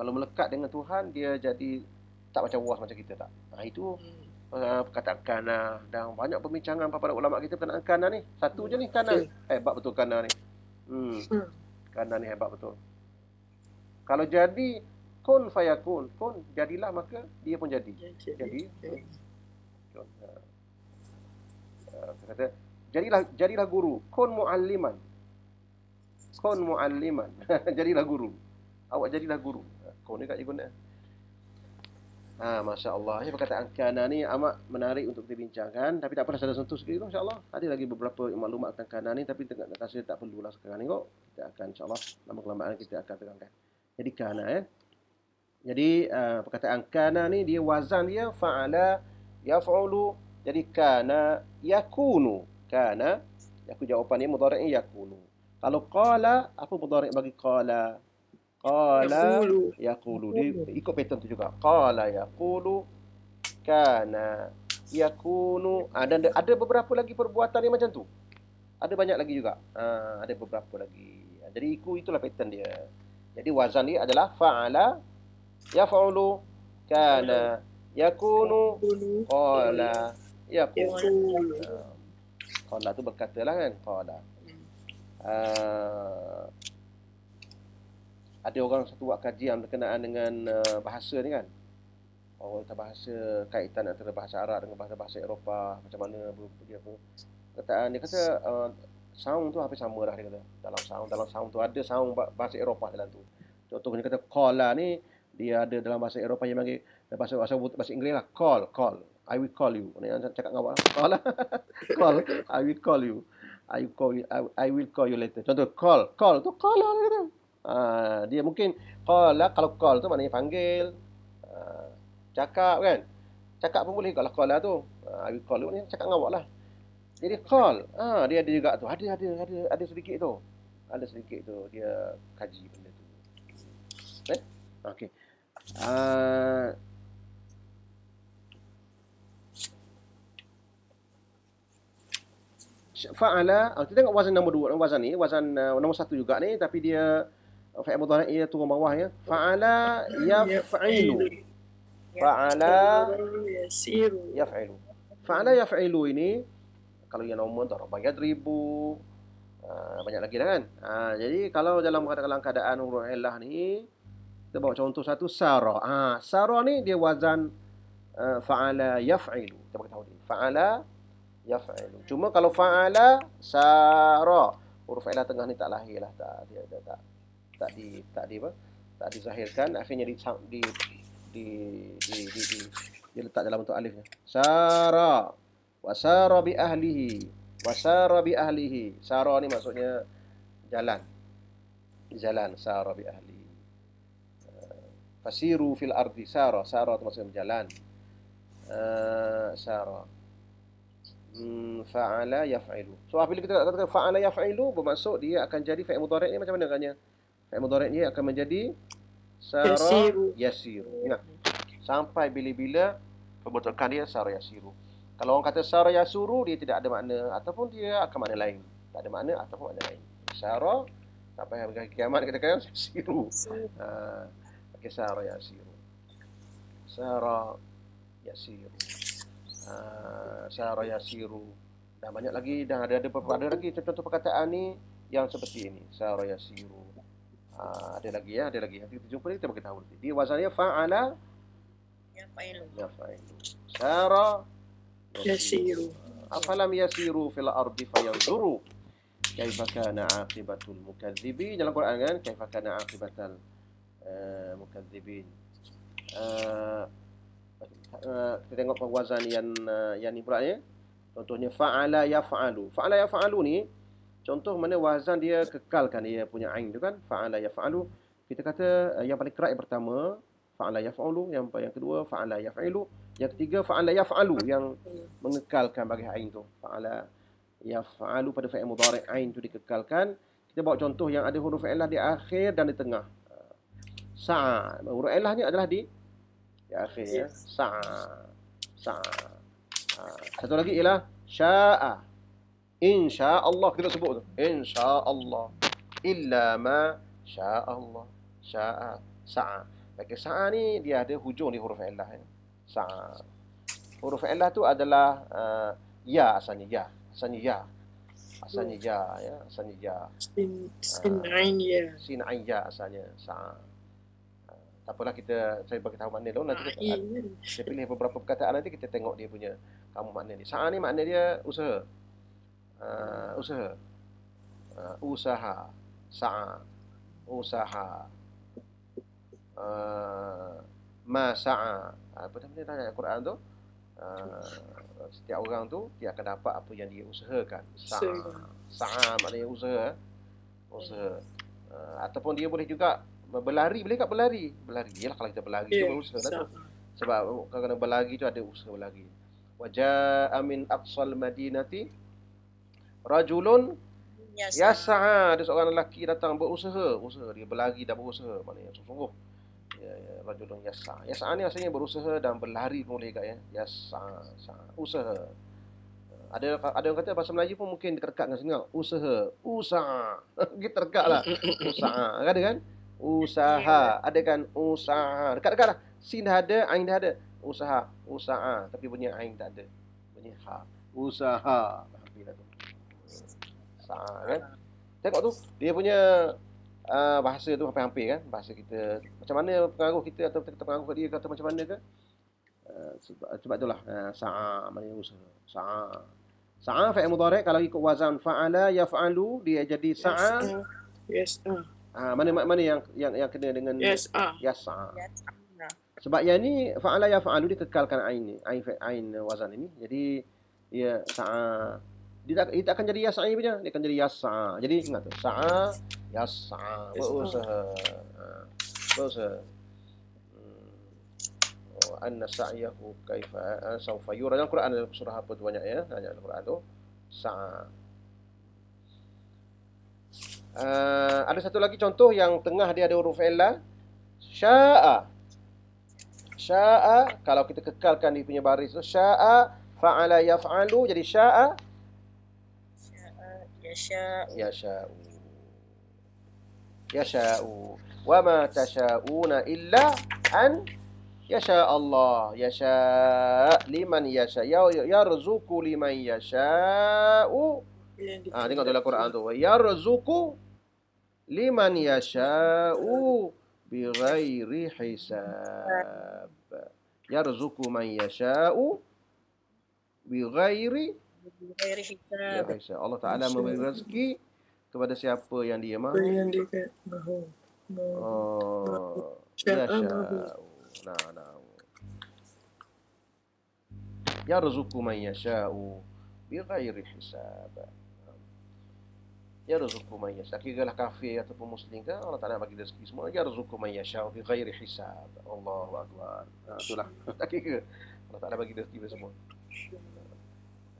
Kalau melekat dengan Tuhan, dia jadi tak macam was macam kita tak. Nah, itu hmm. perkataan hmm. uh, kanan dan banyak pembincangan para ulama kita perkataan kanan ni. Satu hmm. je ni kanan. Eh, bab betul kanan ni. Hmm. Ganda hmm. ni hebat betul. Kalau jadi kun fayakun, kun jadilah maka dia pun jadi. Ya, jadi. Okay. Eh, eh, kata jadilah jadilah guru, kun mualliman. Kun mualliman. jadilah guru. Awak jadilah guru. Kau ni kat ikut ni. Ha, Masya Allah. Ini perkataan kanan ni amat menarik untuk kita bincangkan. Tapi tak pernah saya sentuh sekali tu, Masya Allah. Ada lagi beberapa maklumat tentang kanan ni. Tapi tengah rasa tak lah sekarang ni kok. Kita akan, Insya Allah, lama kelamaan kita akan terangkan. Jadi kanan ya. Eh. Jadi uh, perkataan kanan ni, dia wazan dia. Fa'ala yaf'ulu. Jadi kana yakunu. Kana. Aku jawapan dia, mudara'i yakunu. Kalau qala, apa mudara'i bagi qala? Qala yaqulu. Dia ikut pattern tu juga. Qala yaqulu kana yakunu. Ha, dan ada beberapa lagi perbuatan yang macam tu. Ada banyak lagi juga. Ha, ada beberapa lagi. Jadi ikut itulah pattern dia. Jadi wazan dia adalah fa'ala yaf'ulu kana yakunu qala yaqulu. Ah, qala tu berkatalah kan? Qala. Hmm. Ah ada orang satu buat kajian berkenaan dengan uh, bahasa ni kan orang oh, bahasa kaitan antara bahasa Arab dengan bahasa bahasa Eropah macam mana dia apa kataan dia kata uh, sound tu hampir sama dah dia kata dalam sound dalam sound tu ada sound bahasa Eropah dalam tu contohnya kata call lah ni dia ada dalam bahasa Eropah yang bagi bahasa bahasa bahasa Inggeris lah call call I will call you ni yang cakap ngawak lah. call lah. call I will call you I will call you I will call you later contoh call call tu call lah dia kata Ah, dia mungkin call lah. Kalau call tu maknanya panggil. Uh, cakap kan. Cakap pun boleh kalau call lah tu. Ha, uh, call tu maknanya cakap dengan awak lah. Jadi call. Ha, uh, dia ada juga tu. Ada, ada, ada, ada sedikit tu. Ada sedikit tu. Dia kaji benda tu. Eh? Okay. Uh, fa'ala. Oh, kita tengok wazan nombor dua. Wazan ni. Wazan uh, nombor satu juga ni. Tapi dia fi'il mudhari' ia turun bawah ya fa'ala yaf'ilu fa'ala yasiru yaf'ilu fa'ala yaf'ilu ini kalau yang nama daraba yadribu ah, banyak lagi dah kan ha, jadi kalau dalam keadaan keadaan huruf ilah ni kita bawa contoh satu sara ha, ah, sara ni dia wazan uh, fa'ala yaf'ilu kita bagi tahu dia fa'ala yaf'ilu cuma kalau fa'ala sara huruf ilah tengah ni tak lahir lah tak dia, dia tak tak di tak di apa tak dizahirkan akhirnya di di di di, di, di dia letak dalam bentuk alifnya sara wasara bi ahlihi wasara bi ahlihi sara ni maksudnya jalan jalan sara bi ahli eh, fasiru fil ardi sara sara itu maksudnya jalan. Eh, sara hmm, fa'ala yaf'ilu so apabila kita katakan fa'ala yaf'ilu bermaksud dia akan jadi fi'il mudhari' ni macam mana katanya Fi'il ini akan menjadi sara yasiru. Ya. Sampai bila-bila perbuatan dia sara yasiru. Kalau orang kata sara yasuru dia tidak ada makna ataupun dia akan makna lain. Tak ada makna ataupun makna lain. Sara sampai hari kiamat kita kata yasiru. Ha. Okay, sara yasiru. Sara yasiru. Ha. sara yasiru. Dah banyak lagi dan ada ada, ada, lagi contoh-contoh perkataan ni yang seperti ini. Sara yasiru. Uh, ada lagi ya, ada lagi. Nanti kita jumpa lagi, kita beritahu nanti. Dia wazannya fa'ala. Ya fa'ilu. Ya fa'ilu. Sara. Yasiru. Afalam yasiru fil ardi fayanzuru. Kaifa kana aqibatul mukadzibin. Dalam Quran kan, kaifa kana aqibatul eh, mukadzibin. Uh, eh, eh, kita tengok pengwazan yang, uh, yang ni pula ya. Contohnya fa'ala yaf'alu. Fa'ala yaf'alu ni, Contoh mana wazan dia kekalkan dia punya ain tu kan fa'ala yaf'alu. Kita kata eh, yang paling kerap yang pertama fa'ala yaf'alu, yang yang kedua fa'ala yaf'ilu, yang ketiga fa'ala yaf'alu yang mengekalkan bagi ain tu. Fa'ala yaf'alu pada fi'il mudhari' ain tu dikekalkan. Kita bawa contoh yang ada huruf ilah di akhir dan di tengah. sa. Huruf ilah adalah di di akhir ya. sa Sa'a. Ha. Satu lagi ialah sya'a insya Allah kita sebut tu insya Allah illa ma sya Allah sya'a sa'a tapi sa ni dia ada hujung ni huruf illah ya. sa'a huruf Allah tu adalah uh, ya asalnya ya asalnya ya asalnya ya ya asalnya ya sin ah, sin ya sin ain ya asalnya sa'a ah, tak apalah kita saya bagi tahu makna dulu nanti kita, kita pilih beberapa perkataan nanti kita tengok dia punya kamu makna ni. sa'a ni makna dia usaha uh, usaha uh, usaha sa'a usaha uh, ma sa'a ah, apa dah benda dalam al-Quran tu uh, setiap orang tu dia akan dapat apa yang dia usahakan sa'a sa'a maknanya usaha usaha uh, ataupun dia boleh juga berlari boleh tak berlari berlari ialah kalau kita berlari yeah. tu berusaha lah tu sebab kalau kena berlari tu ada usaha berlari wajaa amin. aqsal madinati rajulun yasa. yasa ha, ada seorang lelaki datang berusaha usaha dia berlari dan berusaha yang sungguh ya, ya rajulun yasa yasa ni maksudnya berusaha dan berlari pun boleh juga ya yasa sa. usaha ada ada yang kata bahasa Melayu pun mungkin terdekat dengan sini usaha usaha kita terdekat lah usaha ada kan usaha ada kan usaha dekat-dekat lah sin dah ada ain dah ada usaha usaha tapi punya ain tak ada bunyi ha usaha Ha, kan? Tengok tu dia punya uh, bahasa tu hampir-hampir kan bahasa kita macam mana pengaruh kita atau kita pengaruh dia kata macam mana ke? Uh, sebab itulah uh, sa'a maknanya usaha. Sa'a. Sa'a fi'il mudhari' kalau ikut wazan fa'ala yaf'alu dia jadi sa'a. Yes. Uh. Uh. Ah uh. uh, mana mana yang yang yang kena dengan yes. Uh. Ya, yes. Sa'a. Uh. Sebab yang ni fa'ala yaf'alu dia kekalkan ain ni, ain ain wazan ini. Jadi ya sa'a dia tak, dia tak akan jadi yasa'i punya dia akan jadi yasa jadi ingat tu sa'a yasa berusaha ha. berusaha hmm. oh, anna sa'yahu kaifa eh, sawfa yura dalam Quran dalam surah apa tu banyak ya hanya dalam Quran tu sa eh, ada satu lagi contoh yang tengah dia ada huruf ella sya'a sya'a kalau kita kekalkan dia punya baris tu sya'a fa'ala yaf'alu jadi sya'a يشاء يشاء وما تشاءون إلا أن يشاء الله يشاء لمن يشاء يرزق لمن يشاء آه دينك القرآن دو يرزق لمن يشاء بغير حساب يرزق من يشاء بغير bagi hisab. Ya, hisab. Allah Taala memberi rezeki kepada siapa yang dia mahu. Yang dia kan Oh. Ya syah. Nah, nah. Ya rezuku man yasha'u bi ghairi hisab. Ya rezuku man yasha. Kira kafir ataupun muslim kan Allah Taala bagi rezeki semua. Ya rezuku man yasha'u bi ghairi hisab. Allahu akbar. Nah, itulah. Tak kira. Allah Taala bagi rezeki semua.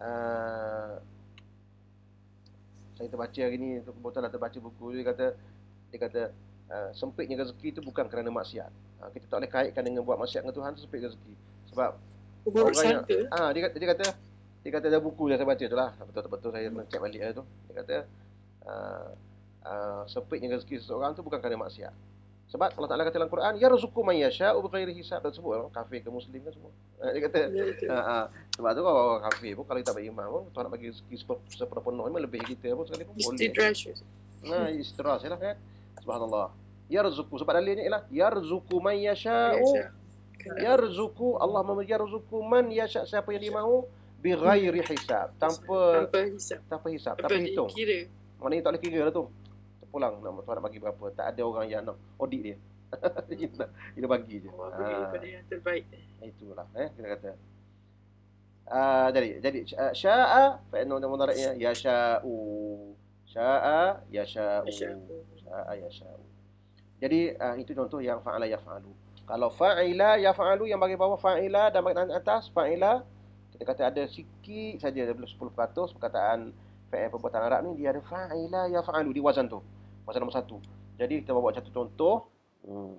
Eh, saya terbaca hari ni untuk kebetulan lah terbaca buku dia kata dia kata uh, sempitnya rezeki itu bukan kerana maksiat. Uh, kita tak boleh kaitkan dengan buat maksiat dengan Tuhan tu sempit rezeki. Sebab orang yang, ah dia kata dia kata dia kata ada buku yang terbaca tu lah. Betul betul saya nak check balik lah tu. Dia kata uh, uh, sempitnya rezeki seseorang tu bukan kerana maksiat. Sebab Allah Ta'ala kata dalam Quran, Ya rezuku man yasha'u bighairi hisab. Dan sebut orang kafir ke muslim kan semua. Dia kata. Ya, ha, ha. sebab tu kalau orang kafir pun, kalau kita beriman pun, Tuhan nak bagi rezeki sepenuh-penuh ni lebih kita pun sekali pun boleh. Istidras. Nah, istidras lah kan. Subhanallah. Ya rezuku. Sebab dalilnya ialah, Ya rezuku man yasha'u. Ya rezuku Allah memberi Ya rizuku man yasha'u. Siapa yang dia mahu. Bighairi hisab. Tanpa, tanpa hisab. Tanpa hisab. Tanpa, tanpa hitung. Kira. Maknanya tak boleh kira lah tu pulang nak tuan nak bagi berapa tak ada orang yang nak audit dia kita kita bagi je oh, ah. pada yang itulah eh kita kata uh, jadi jadi syaa fa inna ya, ya syaa syaa ya syaa ya syaa ya syaa jadi uh, itu contoh yang fa'ala ya fa'alu. kalau fa'ila ya fa'alu yang bagi bawah fa'ila dan bagi atas fa'ila kita kata ada sikit saja 10% perkataan fa'il perbuatan Arab ni dia ada fa'ila fa'alu di wazan tu pasal nombor satu. Jadi kita bawa satu contoh. Hmm.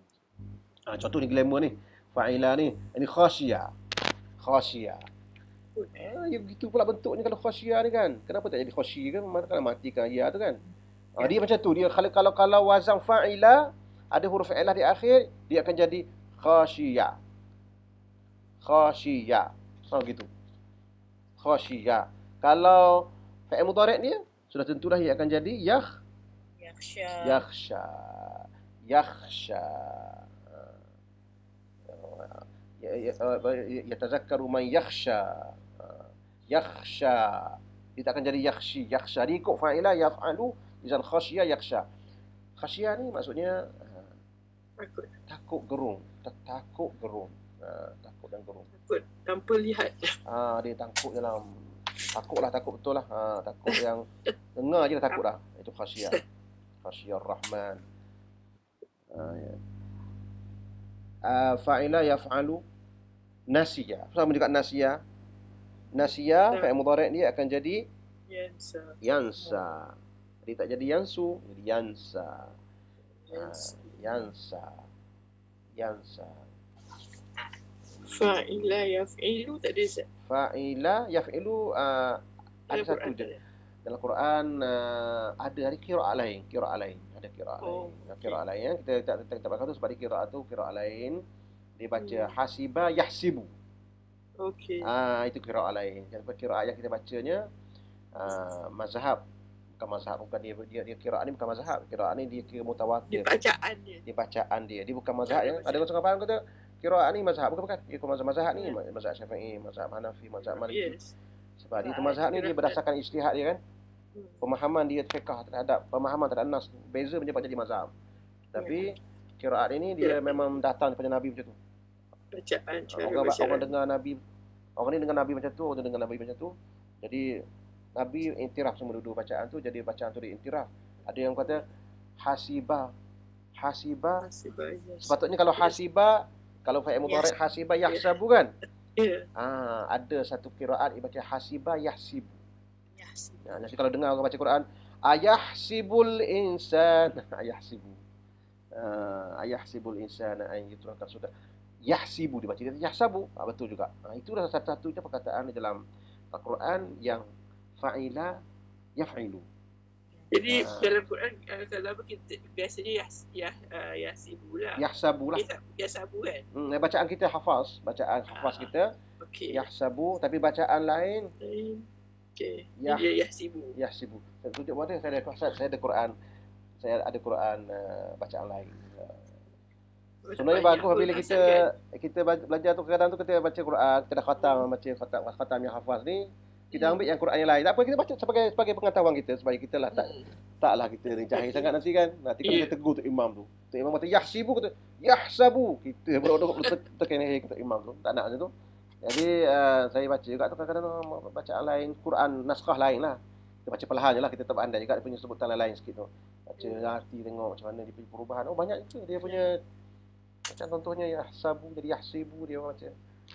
Ha, contoh ni glamour ni. Fa'ila ni. Ini khasya. Khasya. Eh, ah, ya begitu pula bentuknya kalau khasya ni kan. Kenapa tak jadi khasya kan? Mana kalau matikan ya tu kan. Ha, dia macam tu. Dia kalau kalau, kalau wazan fa'ila ada huruf ilah di akhir, dia akan jadi khasya. Khasya. Ha, gitu. Khasya. Kalau fa'il mudhari' dia sudah tentulah dia akan jadi yakh Yaksha. Yaksha. Yaksha. Ya, ya, ya, ya tazakkaru man yaksha. Yaksha. Dia tak akan jadi yakshi. Yaksha. Dia ikut fa'ilah yaf'alu. Izan khasya yaksha. Khasya ni maksudnya uh, takut. Takut gerung. Takut gerung. Uh, takut dan gerung. Takut tanpa lihat. Ah, dia takut dalam Takutlah, takut betul lah. Ha, takut yang dengar je lah takut lah. Itu khasiat khasyiyar rahman ah, ya. ah, fa'ila yaf'alu nasiya sama juga nasiya nasiya fa'il mudhari' dia akan jadi yansa yansa tak jadi yansu jadi yansa yansa ah, yansa fa'ila yaf'ilu tak ada fa'ila yaf'ilu ada satu je dalam Quran uh, ada hari kiraat lain kiraat lain ada kiraat oh, lain kiraat okay. lain ya. kita tak tak tak kata sebab kiraat tu kiraat lain dia baca hmm. hasiba yahsibu okey ah uh, itu kiraat lain kalau kiraat yang kita bacanya uh, mazhab bukan mazhab bukan dia dia, dia kiraat ni bukan mazhab kiraat ni dia kira mutawatir dia bacaan dia dia bacaan dia dia bukan mazhab ya ada orang faham kata kiraat ni mazhab bukan bukan dia kalau mazhab ni ya. mazhab syafi'i mazhab hanafi mazhab maliki yes. Sebab Baik. itu mazhab ni dia berdasarkan istihad dia kan. Hmm. Pemahaman dia fiqah terhadap pemahaman terhadap nas beza menyebabkan jadi mazhab. Tapi ya. kiraat ini dia ya. memang datang daripada Nabi macam tu. Bacaan orang, bacaan. orang dengar Nabi orang ni dengar Nabi macam tu, orang ni dengar Nabi macam tu. Jadi Nabi intiraf semua dua bacaan tu jadi bacaan tu dia intiraf. Ada yang kata hasiba hasiba, hasiba sepatutnya kalau hasiba kalau fa'il mudhari hasiba yahsabu kan? Yeah. Ha, ada satu kiraat yang hasibah hasiba yahsib. Yahsib. Ya, nanti kalau dengar orang baca Quran, ayah sibul insan, ayah sibu. Uh, ha, ayah sibul insan, ayah ha, itu lah, akan sudah. Yahsibu dibaca, dia yahsabu. Ha, betul juga. Ha, itulah satu-satunya perkataan dalam Al-Quran yang fa'ilah yaf'ilu. Hmm. Jadi uh, dalam Quran uh, kalau begitu biasanya yas yah uh, yasibu lah. Yahsabu lah. Yasabu kan. Hmm, eh, bacaan kita hafaz, bacaan hafaz uh, kita. Okey. sabu. tapi bacaan lain. Okey. Yah, yasibu. Yahsibu. Saya tunjuk mana saya ada saya, saya ada Quran. Saya ada Quran uh, bacaan lain. Uh, sebenarnya bagus bila kita kan? kita belajar tu kadang-kadang tu kita baca Quran, kita dah khatam macam khatam khatam yang hafaz ni kita ambil yang Quran yang lain. Tak apa kita baca sebagai sebagai pengetahuan kita supaya kita lah tak taklah kita ni jahil okay. sangat nanti kan. Nanti kalau yeah. kita tegur tu imam tu. Tu imam kata yahsibu kata yahsabu. Kita berdoa kepada tekan ke tu imam tu. Tak nak macam tu. Jadi uh, saya baca juga tu kadang-kadang baca lain Quran naskah lain lah. Kita baca perlahan je lah. Kita tak pandai juga dia punya sebutan lain, sikit tu. Baca hati tengok macam mana dia punya perubahan. Oh banyak juga dia punya macam contohnya yahsabu jadi yahsibu dia macam.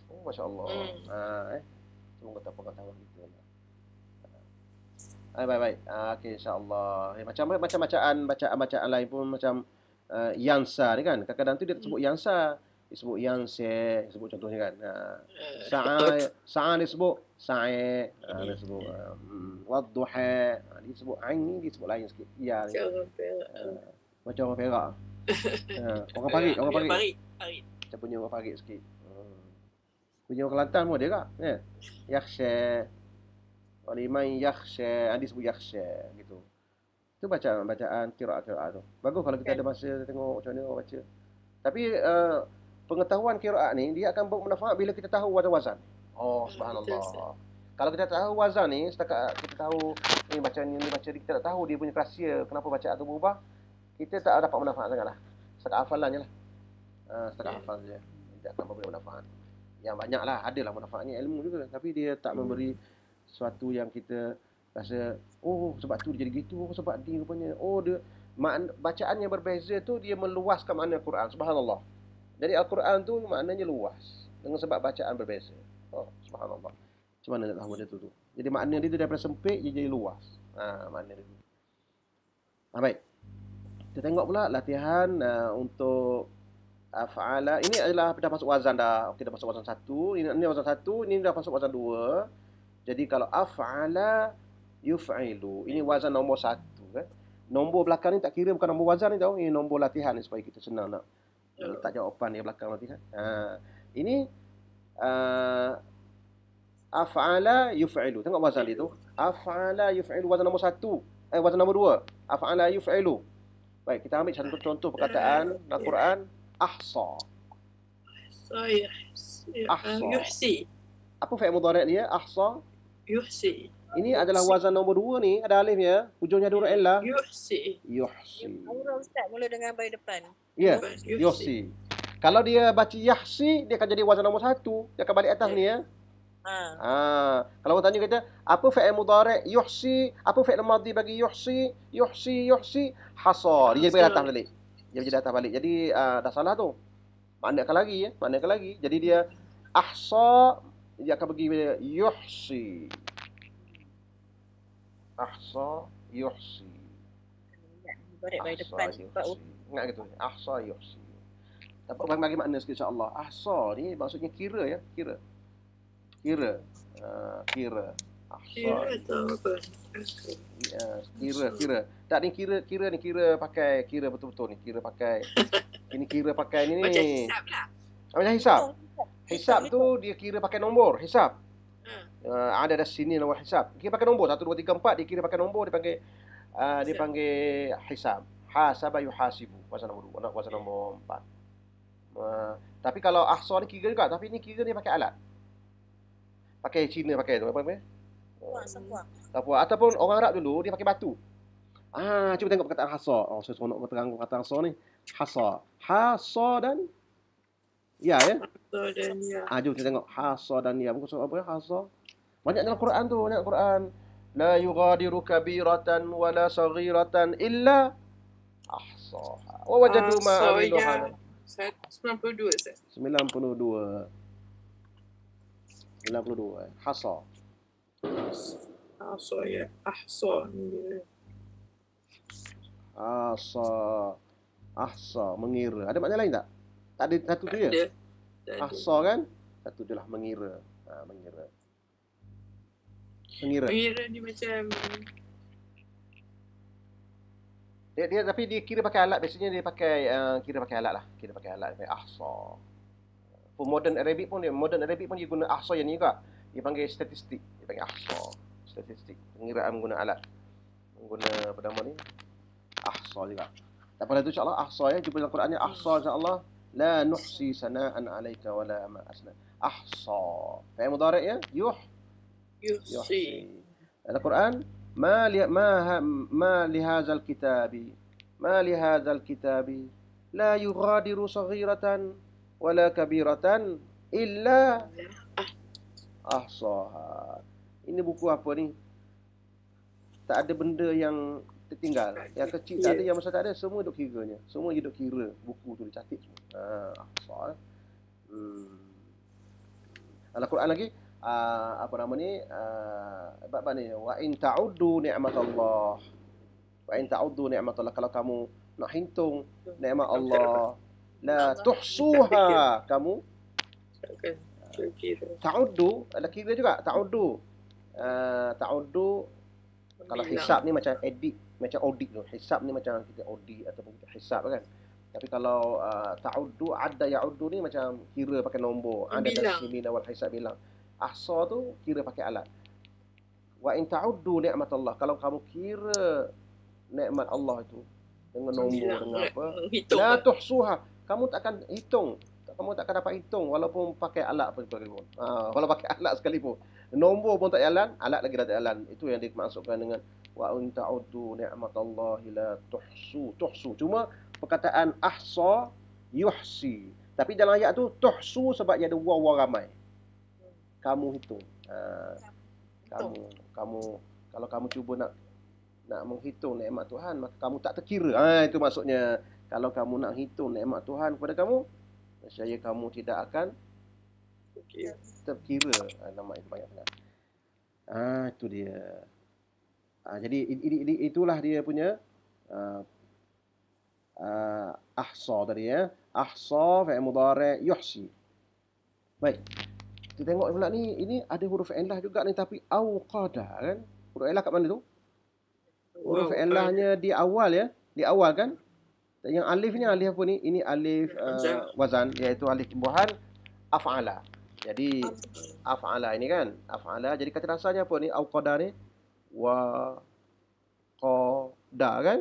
Oh masya-Allah. hmm. uh, eh. Semoga tak pengetahuan kita. Ah baik baik. Ah okey insya-Allah. Eh, macam macam bacaan bacaan bacaan lain pun macam uh, Yansa ni kan. Kadang-kadang tu dia sebut hmm. Yansa, dia sebut Yanse, sebut contohnya kan. Ah, eh. Sa'a, uh, sa'a sa dia sa'e, uh, dia sebut um, wadduha, ah, dia sebut ain ni sebut lain sikit. Ya. Uh, macam orang Perak. Ha, uh, orang Parit, orang Parit. Macam punya orang Parit sikit. Uh, punya orang Kelantan pun dia kak, ya. Yeah. Wal iman yakhsha, hadis bu yakhsha gitu. Itu bacaan bacaan qiraat qiraat tu. Bagus kalau kita kan? ada masa tengok macam mana baca. Tapi uh, pengetahuan qiraat ni dia akan bermanfaat bila kita tahu wazan. -wazan. Oh hmm, subhanallah. Kalau kita tahu wazan ni setakat kita tahu eh, ni bacaan ni baca kita tak tahu dia punya rahsia kenapa bacaan tu berubah kita tak dapat manfaat sangatlah. Setakat hafalan jelah. Uh, eh, setakat okay. hafal je. tak akan memberi manfaat. Yang banyaklah adalah manfaatnya ilmu juga tapi dia tak memberi suatu yang kita rasa oh sebab tu dia jadi gitu oh, sebab dia rupanya oh dia makn- bacaan yang berbeza tu dia meluaskan makna Quran subhanallah jadi al-Quran tu maknanya luas dengan sebab bacaan berbeza oh subhanallah macam mana nak tahu dia tu, tu? jadi makna dia tu daripada sempit dia jadi luas ha makna dia tu ha, baik kita tengok pula latihan uh, untuk afala ini adalah dah masuk wazan dah kita okay, masuk wazan satu ini, ini wazan satu ini dah masuk wazan dua jadi kalau af'ala yuf'ilu. Ini wazan nombor satu. Kan? Nombor belakang ni tak kira bukan nombor wazan ni tau. Ini nombor latihan ni supaya kita senang nak letak ya. jawapan ni belakang latihan. Ha. Ini uh, af'ala yuf'ilu. Tengok wazan dia tu. Af'ala yuf'ilu wazan nombor satu. Eh, wazan nombor dua. Af'ala yuf'ilu. Baik, kita ambil satu contoh perkataan Al Quran. Ahsa. Ahsa. Ya. Ahsa. Apa fa'il mudhari' dia? Ahsa. Yuhsi. Ini adalah wazan nombor dua ni. Ada alif ya. Ujungnya ada huruf L lah. Yuhsi. Yuhsi. Huruf Ustaz mula dengan bayi depan. Ya. Yeah. Yuhsi. Kalau dia baca Yahsi, dia akan jadi wazan nombor satu. Dia akan balik atas yeah. ni ya. Ha. ha. Kalau orang tanya kata, apa fa'il mudarek yuhsi? Apa fa'il madhi bagi yuhsi? Yuhsi, yuhsi. Hasar. Dia pergi datang balik. Dia pergi datang balik. Jadi uh, dah salah tu. Mana lagi ya? Mana lagi? Jadi dia ahsa dia akan bagi dia yuhsi ahsa yuhsi ingat gitu ahsa yuhsi dapat bagi-bagi makna sikit insyaAllah ahsa ni maksudnya kira ya kira kira ah, kira Ahsa. Ya, kira Kira, Tak ni kira, kira ni kira pakai, kira betul-betul ni kira pakai. Ini kira pakai ni ni. Macam hisap lah. Ah, macam hisap? Oh, Hisap tu dia kira pakai nombor, hisap. Hmm. Uh, ada dah sini nombor hisap. Dia pakai nombor 1 2 3 4 dia kira pakai nombor dia panggil uh, dia panggil hisab. Hasab yuhasibu. Kuasa nombor 2, kuasa hmm. nombor 4. Uh, ah, tapi kalau ahsa ni kira juga tapi ni kira ni pakai alat. Pakai Cina pakai tu apa namanya? Tak puas. Ataupun orang Arab dulu dia pakai batu. Ah, cuba tengok perkataan hasa. Oh, saya seronok terang perkataan hasa ni. Hasa. Hasa dan Ya, ya. Hasadaniyah. Ah, jom kita tengok. Hasadaniyah. Muka surat apa ya? Hasad. Banyak dalam Quran tu. Banyak Quran. La yugadiru kabiratan wa la saghiratan illa ahsaha. Wa wajadu ma'amiluha. Ah, 92, 92. 92. Hasa. Ahsa ya. Ahsa. Ahsa. Ahsa. Mengira. Ada makna lain tak? Tak ada satu tu ya, Ahsa kan? Satu je lah mengira. Ha, mengira. Mengira. Mengira ni macam dia, dia, tapi dia kira pakai alat biasanya dia pakai uh, kira pakai alat lah kira pakai alat dia ahsa for modern arabic pun dia modern arabic pun dia guna ahsa yang ni juga dia panggil statistik dia panggil ahsa statistik pengiraan guna alat guna apa nama ni ahsa juga tak pada tu insyaallah ahsa ya jumpa dalam Quran ni hmm. ahsa insyaallah لا نحصي ثناء عليك ولا ما أثنى أحصى في Yuh. يا يح يحصي القرآن ما لي ما ه... ما لهذا الكتاب ما لهذا الكتاب لا يغادر صغيرة ولا كبيرة إلا أحصاها ini buku apa ni tak ada benda yang tertinggal yang kecil tak ada yang besar tak ada semua duduk kiranya semua duduk kira buku tu dicatat soal. Hmm. Al-Quran lagi uh, apa nama ni? Uh, apa, ni? Wa in ta'uddu ni'matallah. Wa in ta'uddu ni'matallah kalau kamu nak hitung nikmat Allah la tuhsuha kamu uh, ta'uddu ada kira juga ta'uddu uh, ta'uddu kalau hisab ni macam edit macam audit tu hisab ni macam kita audit ataupun kita hisab kan tapi kalau uh, ta'uddu, adda ya'uddu ni macam kira pakai nombor. anda ah, dan sini nawal hisab bilang. Ahsa tu kira pakai alat. Wa in ta'uddu ni'mat Allah. Kalau kamu kira nikmat Allah itu dengan nombor Bila. dengan apa? Hitung. La tuhsuha. Kamu tak akan hitung. Kamu tak akan dapat hitung walaupun pakai alat pun sekalipun. Ha, ah, walaupun pakai alat sekalipun. Nombor pun tak jalan, alat lagi dah tak jalan. Itu yang dimaksudkan dengan wa in ta'uddu Allah la tuhsu. Tuhsu. Cuma perkataan ahsa yuhsi. Tapi dalam ayat tu tuhsu sebab dia ada wa ramai. Kamu hitung. Uh, ha, kamu kamu kalau kamu cuba nak nak menghitung nikmat Tuhan maka kamu tak terkira. Ha itu maksudnya kalau kamu nak hitung nikmat Tuhan kepada kamu nescaya kamu tidak akan terkira. Ha, nama itu banyak sangat. Ha itu dia. Ha, jadi itulah dia punya uh, Ah, ahsa tadi ya. Ahsa fi'il mudhari yuhsi. Baik. Kita tengok pula ni ini ada huruf ilah juga ni tapi awqada kan. Huruf ilah kat mana tu? Huruf wow. ilahnya di awal ya. Di awal kan? Yang alif ni alif apa ni? Ini alif uh, wazan iaitu alif tumbuhan af'ala. Jadi af'ala ini kan af'ala. Jadi kata rasanya apa ni? Awqada ni wa qada kan?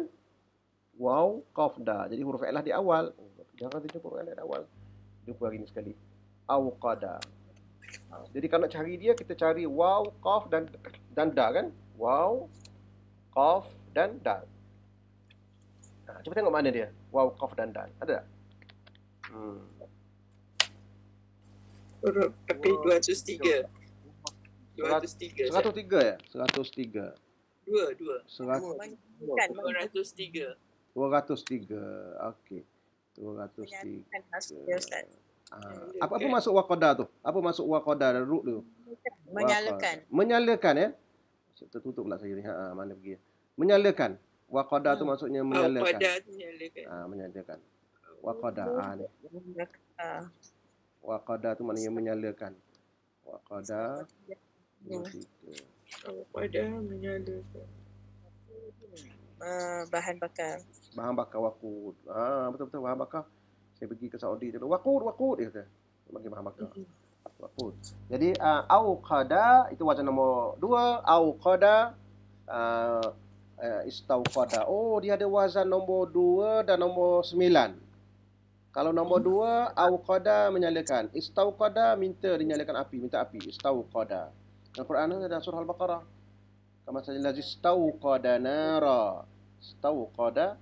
Wow, qaf, Jadi huruf i'lah di awal. Oh, jangan dia jumpa huruf i'lah di awal. Jumpa hari ini sekali. Awqada. Ha, jadi kalau nak cari dia, kita cari wow qaf dan dan dal kan? Wow, qaf dan dal. Nah, ha, cuba tengok mana dia. Wow qaf dan dal. Ada tak? Hmm. Tapi 203. 203. 103 ya? 103. 2, 2. 100. 103. 203. Okey. 203. Okay. Ah, apa apa masuk waqada tu? Apa masuk waqada dan ruk tu? Menyalakan. Menyalakan ya. Eh? Tertutup pula saya ni. Ha, ha mana pergi? Menyalakan. Waqada tu hmm. maksudnya menyalakan. Waqada menyalakan. Ah, menyalakan. Waqada. Ha, ah, ni. Waqada tu maknanya menyalakan. Waqada. Waqada menyalakan. Uh, bahan bakar bahan bakar wakud. Ha, betul-betul bahan bakar. Saya pergi ke Saudi dulu. Wakud, wakud. Dia kata. Bagi bahan bakar. Wakud. Jadi, uh, au Itu wajah nombor dua. Au qada. Uh, ah, uh, eh, qada. Oh, dia ada wazan nombor dua dan nombor sembilan. Kalau nombor dua, au menyalakan. Istau minta dinyalakan api. Minta api. Istau qada. Quran Quran ada surah Al-Baqarah. Kama saja lazi stau qada nara. Stau qada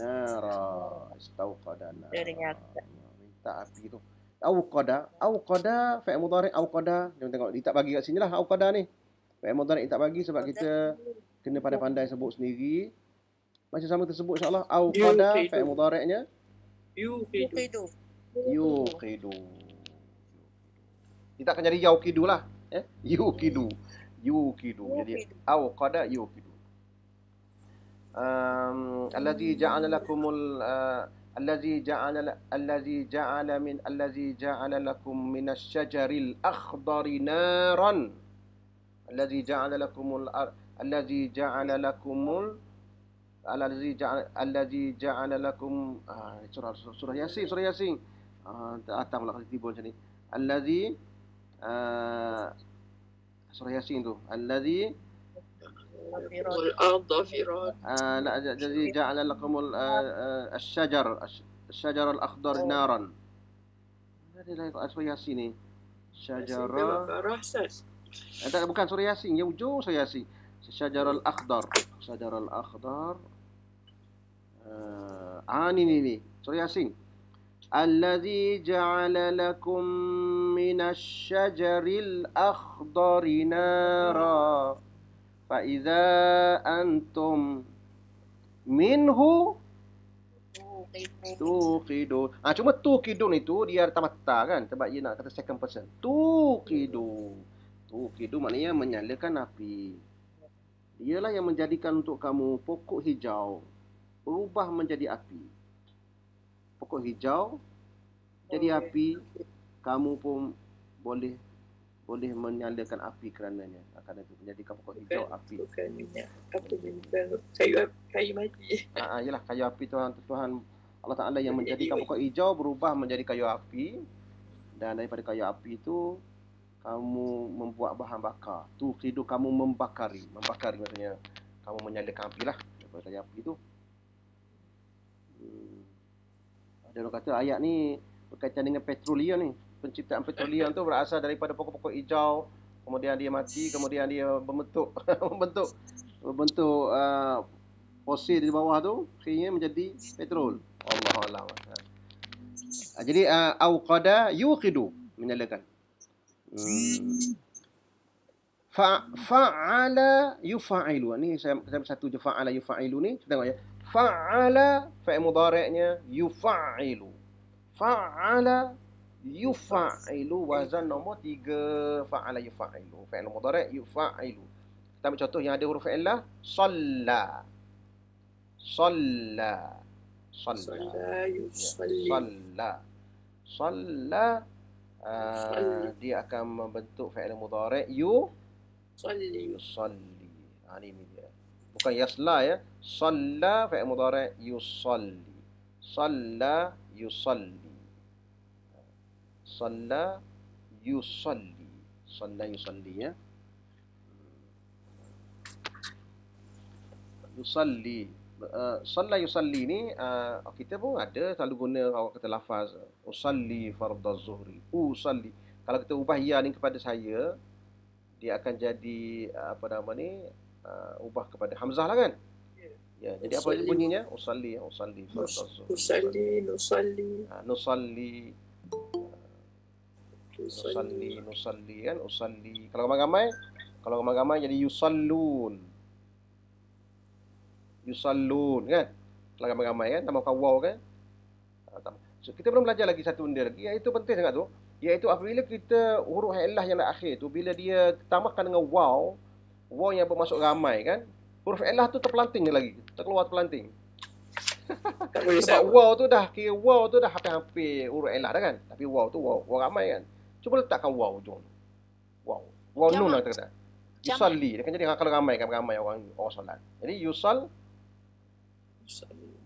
nara istauqadana minta api tu auqada auqada fi'il mudhari auqada jom tengok dia tak bagi kat sini sinilah auqada ni fi'il mudhari tak bagi sebab kita kena pandai-pandai sebut sendiri macam sama tersebut insyaallah auqada fi'il mudhari'nya yuqidu yuqidu kita takkan lah, eh? jadi yaqidulah ya yuqidu yuqidu jadi auqada yuqidu الذي جعل لكم الذي جعل الذي جعل من الذي جعل لكم من الشجر الأخضر نارا الذي جعل لكم الذي جعل لكم الذي جعل الذي جعل لكم سوره ياسين سوره ياسين yasin لك في kasi الذي سوره ياسين tu الذي والارض ظفرات آه لا الذي جعل لكم آه، آه، الشجر الشجر الاخضر أوه. نارا هذه لا سوري ياسين شجر هذا بكان سوري ياسين يوجو سوري الشجر الاخضر الشجر الاخضر اني آه، ني ني سوري ياسين الذي جعل لكم من الشجر الاخضر نارا فَإِذَا minhu tu Tukidu. ah cuma tu tukidu ni tu dia ada tak kan sebab dia nak kata second person. Tukidu. Tukidu maknanya menyalakan api. Dialah yang menjadikan untuk kamu pokok hijau berubah menjadi api. Pokok hijau jadi api kamu pun boleh boleh menyalakan api kerana kerananya akan itu menjadi kapok hijau api bukan minyak api kayu kayu mati ah uh, kayu api Tuhan Tuhan Allah Taala yang menjadi kapok hijau berubah menjadi kayu api dan daripada kayu api itu kamu membuat bahan bakar tu hidup kamu membakari membakari maksudnya kamu menyalakan api lah daripada kayu api itu hmm. ada orang kata ayat ni berkaitan dengan petrolia ni penciptaan petroleum tu berasal daripada pokok-pokok hijau kemudian dia mati kemudian dia membentuk membentuk membentuk uh, fosil di bawah tu akhirnya menjadi petrol Allah Allah uh, jadi uh, awqada yuqidu menyalakan hmm. Fa, fa'ala yufa'ilu ah, ni saya, saya satu je fa'ala yufa'ilu ni kita tengok ya fa'ala fa'il mudhari'nya yufa'ilu fa'ala yufa'ilu wazan nombor tiga fa'ala yufa'ilu fa'il mudhari' yufa'ilu kita ambil contoh yang ada huruf fa'il lah salla salla salla salla ya, salla ah, dia akan membentuk fa'il mudhari' yu salli yusalli ini ah, dia bukan yasla ya salla fa'il mudhari' yusalli salla yusalli Sonda yusondi. Sonda yusondi ya. Yusalli. Uh, eh, Sonda yusalli ni uh, kita pun ada selalu guna orang kata lafaz. Usalli farda zuhri. Usalli. Kalau kita ubah ya ni kepada saya, dia akan jadi eh, apa nama ni uh, ubah kepada hamzah lah kan ya yeah. jadi usalli. apa bunyinya usalli usalli nusalli nusalli nusalli, nusalli. Usalli, usalli kan, usalli. Kalau ramai-ramai, kalau ramai-ramai jadi yusallun. Yusallun kan? Kalau ramai-ramai kan, tambah kawau kan? Ah, so, kita belum belajar lagi satu benda lagi. Iaitu penting sangat tu. Iaitu apabila kita huruf ilah yang akhir tu, bila dia tambahkan dengan waw, waw yang bermaksud ramai kan, huruf ilah tu terpelanting lagi. Terkeluar terpelanting. Sebab waw tu dah, kira waw tu dah hampir-hampir huruf ilah dah kan? Tapi waw tu waw, waw ramai kan? cuba letakkan wow hujung tu. Wow. Wow jamak. nun lah kata Yusalli. Dia kan jadi kalau ramai kan ramai orang orang solat. Jadi yusal.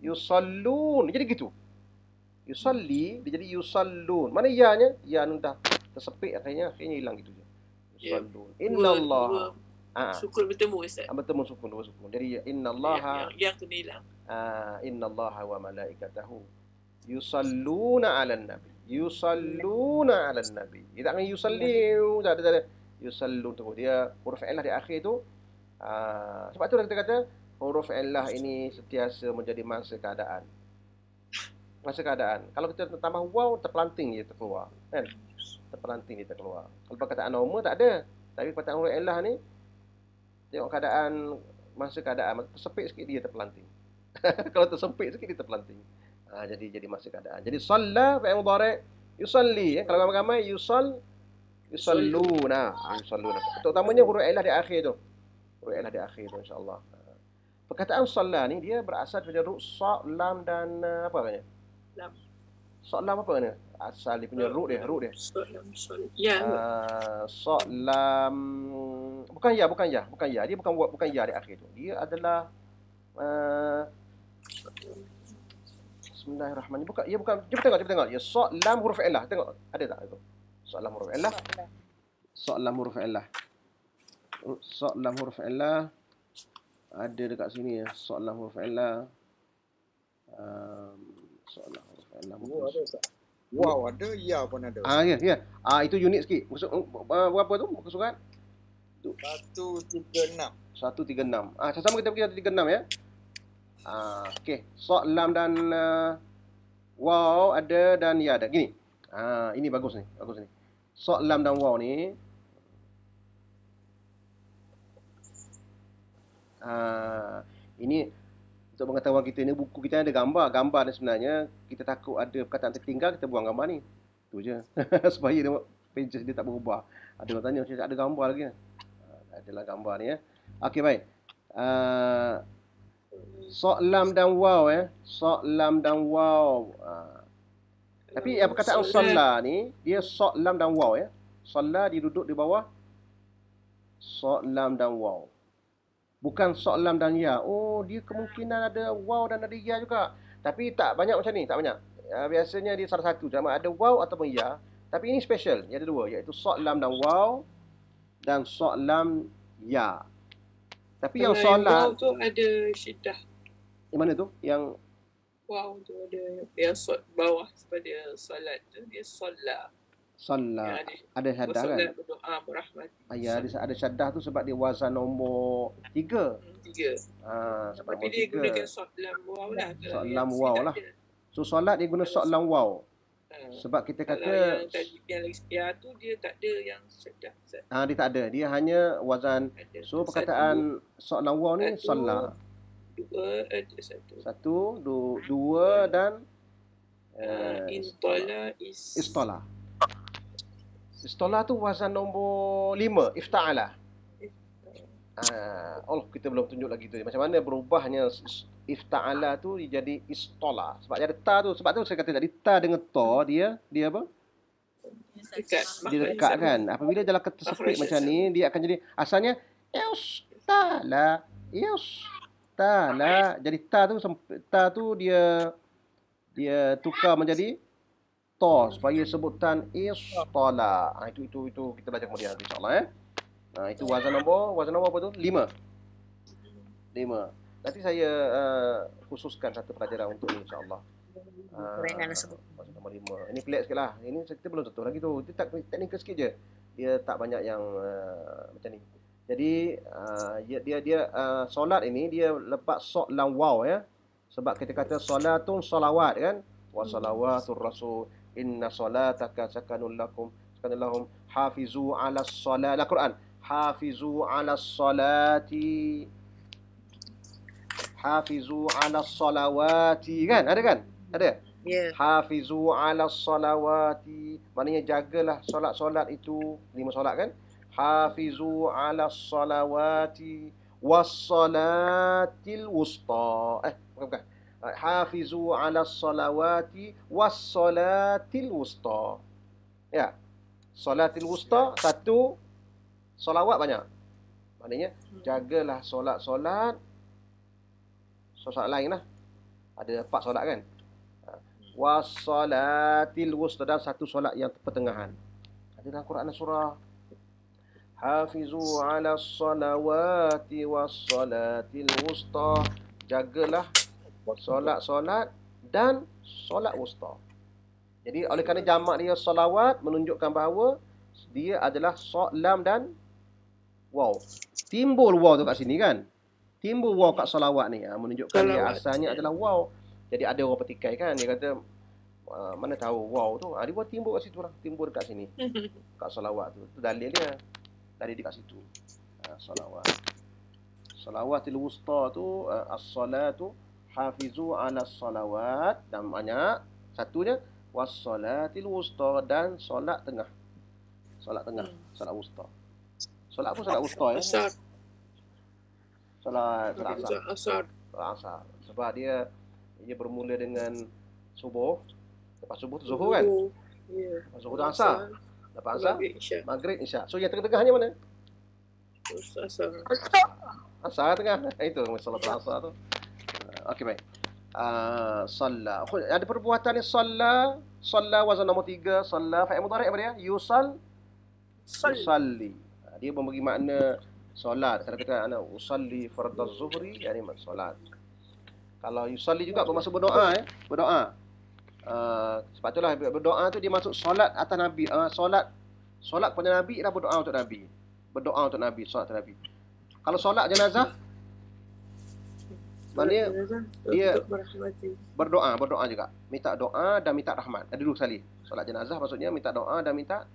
Yusallun. Jadi gitu. Yusalli. Dia jadi yusallun. Mana ya nya? Ya nun dah tersepit akhirnya. Akhirnya hilang gitu je. Ya. Yusallun. Yeah. Inna Allah. Ah. Syukur bertemu Ustaz. Ah, bertemu syukur, dua syukur. Jadi inna Allah. Yang ya, kena ya, ya, hilang. Ah, inna Allah wa malaikatahu yusalluna 'alan nabi yusalluna ala nabi dia tak kena yusallim tak ada tak ada yusallu tu dia huruf illah di akhir tu aa, ah, sebab tu kita kata huruf illah ini sentiasa menjadi masa keadaan masa keadaan kalau kita tambah waw terpelanting dia terkeluar kan terpelanting dia terkeluar kalau perkataan norma tak ada tapi perkataan huruf illah ni tengok keadaan masa keadaan tersepit sikit dia terpelanting kalau tersempit sikit dia terpelanting Ha, jadi jadi masuk keadaan. Jadi salla fi'il mudhari yusalli ya. Kalau ramai-ramai yusall yusalluna. Ah yusalluna. Terutamanya huruf ilah di akhir tu. Huruf ilah di akhir tu insya-Allah. Ah. Perkataan salla ni dia berasal daripada huruf sa, lam dan ah, apa katanya? Lam. Sa, lam apa ni? Asal dia punya ruk dia, ruk dia. Ya. Sa, lam. Bukan ya, bukan ya, bukan ya. Dia bukan bukan ya di akhir tu. Dia adalah uh, Bismillahirrahmanirrahim. Bukan, ya bukan. Cuba tengok, cuba tengok. Ya sa lam huruf illah. Tengok. Ada tak itu? Sa lam huruf illah. Sa lam huruf illah. Sa lam huruf illah. Ada dekat sini ya. Sa lam huruf illah. Um, ehm, sa lam huruf illah. Wow, ada ya pun ada. Ah, ya, ya. Ah, itu unit sikit. Maksud uh, berapa tu? Muka surat? 136. 136. Ah, sama-sama kita pergi 136 ya. Ah, okay, Sok, lam dan uh, waw ada dan ya ada. Gini. Ha, ini bagus ni. Bagus ni. Sok, lam dan waw ni. Ha, ini untuk pengetahuan kita ni, buku kita ada gambar. Gambar ni sebenarnya, kita takut ada perkataan tertinggal, kita buang gambar ni. Tu je. Supaya dia, pages dia tak berubah. Ada orang tanya, ada gambar lagi. Ha, adalah gambar ni. Ya. Okey, baik. Uh, Sok lam dan waw eh. Sok lam dan waw. Ha. Tapi apa kata usalla ni? Dia sok lam dan waw eh. Salla diduduk di bawah sok lam dan waw. Bukan sok lam dan ya. Oh, dia kemungkinan ada waw dan ada ya juga. Tapi tak banyak macam ni, tak banyak. Ha, biasanya dia salah satu, sama ada waw ataupun ya. Tapi ini special, dia ada dua iaitu sok lam dan waw dan sok lam ya. Tapi yang eh, solat tu ada syiddah. Yang mana tu? Yang Wow, tu ada dia sol bawah pada solat tu. Dia solat. Solat. Kan? Ah, ya, ada, ada syadah kan? Berdoa, berahmat. Ya, ada, ada syadah tu sebab dia wazan nombor tiga. Hmm, tiga. Ha, sebab Tapi dia tiga. gunakan solam wow lah. Solam wow lah. So, solat dia guna solam wow. Ha, ah. sebab kita kata yang, tadi, yang lagi sekian tu dia tak ada yang syadah. Ah, dia tak ada. Dia hanya wazan. Ada. So, perkataan solam wow ni solat dua eh, satu satu dua, eh, dan uh, eh, eh, istola istola istola tu wazan nombor lima iftaala uh, Allah kita belum tunjuk lagi tu macam mana berubahnya iftaala tu jadi istola sebab ada ta tu sebab tu saya kata tadi ta dengan to dia dia apa dekat dia dekat kan apabila dalam kata sepit macam ni dia akan jadi asalnya istola istola ta la jadi ta tu ta tu dia dia tukar menjadi ta supaya sebutan istala ha, ah, itu itu itu kita belajar kemudian insyaallah eh ha, itu wazan nombor wazan nombor apa tu 5 5 nanti saya uh, khususkan satu pelajaran untuk ini insyaallah Uh, nombor lima. Ini pelik sikit lah. Ini kita belum tentu lagi tu. Dia tak teknikal sikit je. Dia tak banyak yang uh, macam ni. Jadi uh, dia dia, uh, solat ini dia lepas sok lam waw ya. Sebab kita kata solat tu salawat kan. Wa hmm. salawatur rasul inna solataka sakanul lakum sakanul lahum hafizu ala solat. Al-Quran. Lah, hafizu ala solati hafizu ala salawati kan ada kan ada yeah. hafizu ala salawati maknanya jagalah solat-solat itu lima solat kan Hafizu ala salawati حافظوا على الصلوات والصلاة Hafizu ala salawati الصلوات salatil الوسطى Ya, salatil الوسطى satu solawat banyak maknanya jagalah solat solat solat lain lah ada empat solat kan ha. salatil wusta dan satu solat yang pertengahan ada dalam Quran surah Hafizu ala salawati wassalati al-wusta. Jagalah solat-solat dan solat wusta. Jadi oleh kerana jamak dia salawat menunjukkan bahawa dia adalah solam dan waw. Timbul waw tu kat sini kan? Timbul waw kat salawat ni. Ha, menunjukkan dia asalnya adalah waw. Jadi ada orang petikai kan? Dia kata, ah, mana tahu waw tu. Ha, dia buat timbul kat situ lah. Timbul kat sini. Kat salawat tu. Itu dalil dia. Tadi dekat situ. Ah, salawat. Salawatil wusta tu ah, as-salatu hafizu ala salawat dan banyak satunya was-salatil wusta dan solat tengah. Solat tengah, hmm. solat wusta. Solat apa solat wusta ya? Solat solat asar. Solat asar. Sebab dia ia bermula dengan subuh. Lepas subuh tu zuhur kan? Ya. Zuhur dan asar. Lepas Asar? Maghrib, Isya. So yang tengah tengah hanya mana? Asal. Asal tengah. Itu masalah yeah. Asar tu. Uh, Okey, baik. Uh, salah. Ada perbuatan ni salah. Salah wazan nombor tiga. Salah. Fa'i mudarik apa dia? Yusal. Yusalli. Uh, dia pun bagi makna solat. Kalau kata ana usalli fardaz zuhri, yani maksud solat. Kalau yusalli juga bermaksud berdoa eh. Berdoa. Eh, sebab itulah berdoa tu dia masuk solat atas Nabi. Uh, solat solat kepada Nabi ialah berdoa untuk Nabi. Berdoa untuk Nabi, solat Nabi. Kalau solat jenazah, maknanya dia berdoa, berdoa juga. Minta doa dan minta rahmat. Ada dua sekali. Solat jenazah maksudnya minta doa dan minta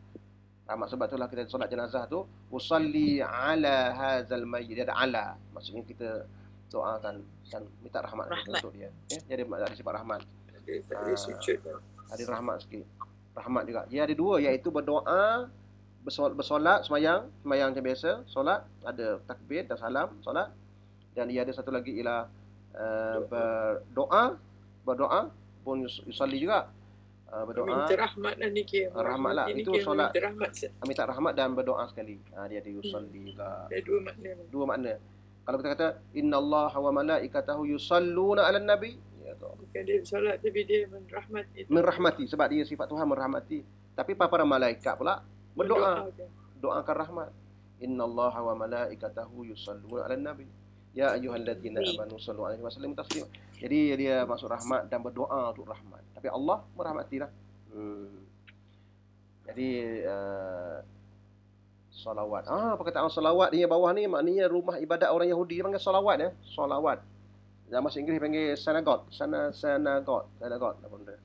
rahmat. Sebab itulah kita solat jenazah tu. Usalli ala hazal mayyid. Dia ada ala. Maksudnya kita doakan dan minta rahmat, rahmat. untuk dia. Ya? Jadi ada sifat rahmat. Okay. Uh, ah. ada rahmat sikit. Rahmat juga. Dia ada dua iaitu berdoa, bersolat, bersolat semayang. Semayang macam biasa. Solat. Ada takbir dan salam. Solat. Dan dia ada satu lagi ialah uh, berdoa. Berdoa pun usali juga. Uh, berdoa. Minta rahmat lah ni kira. Rahmat lah. Itu solat. Minta, minta rahmat dan berdoa sekali. Uh, dia ada usali hmm. juga. Ada dua makna. Dua makna. Kalau kita kata, Inna Allah wa malaikatahu yusalluna ala nabi bukan dia bersolat tapi dia merahmati. Itu. Merahmati sebab dia sifat Tuhan merahmati. Tapi para malaikat pula berdoa. doa okay. rahmat. Inna Allah wa malaikatahu yusallun ala nabi. Ya ayuhallatina amanu sallu alaihi wa sallim taslim. Jadi dia masuk rahmat dan berdoa untuk rahmat. Tapi Allah merahmatilah. Hmm. Jadi uh, salawat. Ah, perkataan salawat di bawah ni maknanya rumah ibadat orang Yahudi panggil salawat ya. Salawat dalam bahasa Inggeris panggil sanagot sana sanagot sanagot apa benda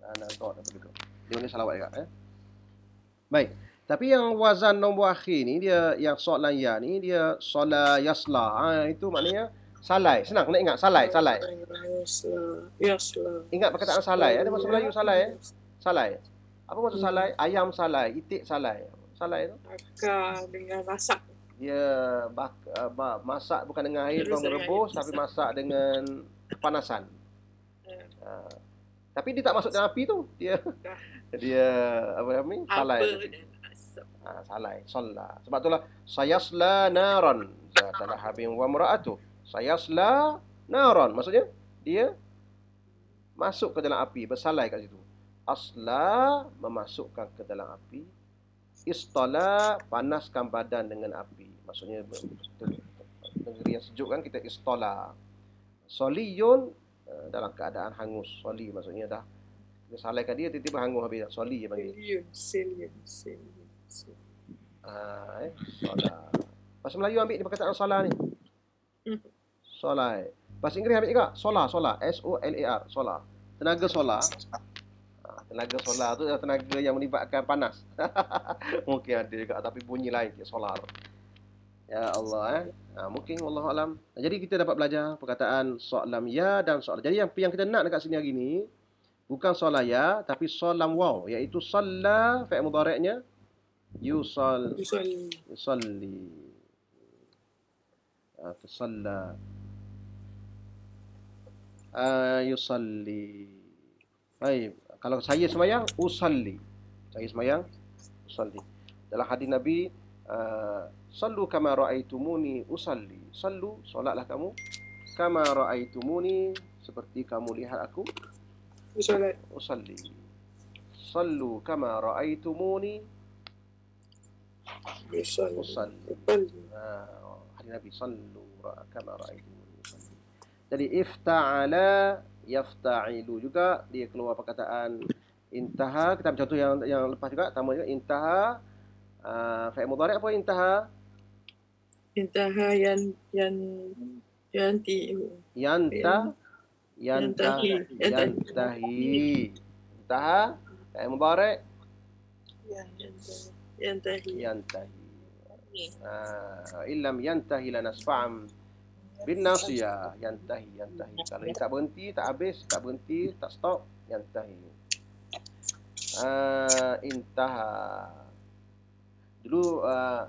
sanagot apa gitu dia panggil salah juga eh baik tapi yang wazan nombor akhir ni dia yang soalan ya ni dia sala yasla ha, itu maknanya salai senang nak ingat salai salai yasla ingat perkataan salai eh? ada bahasa Melayu salai eh salai apa maksud salai hmm. ayam salai itik salai salai tu akar dengan masak dia bak, eh, bak, masak bukan dengan air tuan rebus tapi masak dengan kepanasan. Uh, tapi dia tak masuk dalam api tu. Dia dia apa nama ni? Salai. Ha, salai. Salah. Sebab itulah sayasla naran. Zatalah habim wa muraatu. saya Sayasla naran. Maksudnya dia masuk ke dalam api bersalai kat situ. Asla memasukkan ke dalam api Istola panaskan badan dengan api. Maksudnya negeri yang sejuk kan kita istola. Soliyun eh, dalam keadaan hangus. Soli maksudnya dah. Kita salahkan dia tiba-tiba hangus habis. Soli je panggil. Soliyun. Soliyun. Ah, eh? Solah. Bahasa Melayu ambil ni perkataan solah ni. Hmm. Solai. Bahasa Inggeris ambil juga. Solah. Solah. S-O-L-A-R. Solah. Tenaga solah tenaga solar tu adalah tenaga yang melibatkan panas. mungkin ada juga tapi bunyi lain ke solar. Ya Allah eh. Ha, mungkin Allah alam. Jadi kita dapat belajar perkataan solam ya dan solar. Jadi yang yang kita nak dekat sini hari ni bukan solar ya tapi solam waw iaitu salla fi'il mudhari'nya yusal, yusalli atau ha, salla uh, ha, yusalli baik kalau saya semayang usalli saya semayang usalli dalam hadis nabi uh, sallu kama raaitumuni usalli sallu solatlah kamu kama raaitumuni seperti kamu lihat aku usalli Usalli. sallu kama raaitumuni usalli Usalli. Ha, hadis nabi sallu kama raaitumuni jadi ifta'ala yafta'ilu juga dia keluar perkataan intaha kita ambil contoh yang yang lepas juga sama juga intaha uh, ah, fa'il mudhari' apa intaha intaha yang yang yanti yanta yanta yantahi intaha fa'il mudhari' yantahi yantahi ah illam yantahi lanasfa'am bin nasiya ah, yang tahi yang tahi kalau dia tak berhenti tak habis tak berhenti tak stop yang tahi uh, intaha dulu uh,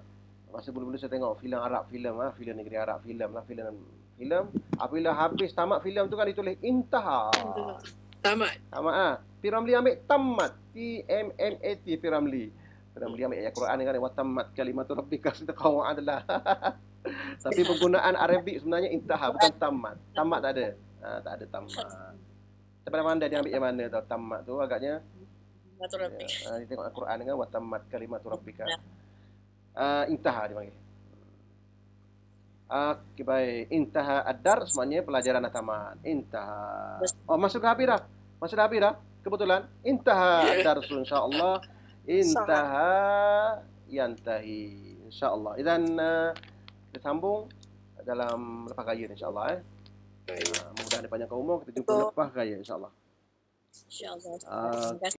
masa bulu-bulu saya tengok filem Arab filem ah filem negeri Arab filem lah filem filem apabila habis tamat filem tu kan ditulis intah. tamat tamat ah ha? piramli ambil tamat t m m a t piramli piramli ambil ayat Quran kan wa tamat kalimatu rabbika sitqaw adalah tapi penggunaan Arabik sebenarnya intaha lah, bukan tamat. Tamat tak ada. Ha, tak ada tamat. Daripada mana dia ambil yang mana tau tamat tu agaknya? Ya, ha, dia tengok Al-Quran dengan watamat kalimat rabbika. Ya. Uh, ha, intaha lah dia panggil. Ha, okey baik. Intaha ad semuanya pelajaran tamat. Intaha. Oh masuk ke habis dah. Masuk dah habis dah. Kebetulan intaha ad-dar insyaallah. Intaha yantahi insyaallah. Idan uh, kita sambung dalam lepas raya insyaallah eh. Okay. Ah, mudah-mudahan panjang umur kita jumpa so, lepas raya insyaallah. Insyaallah. Uh,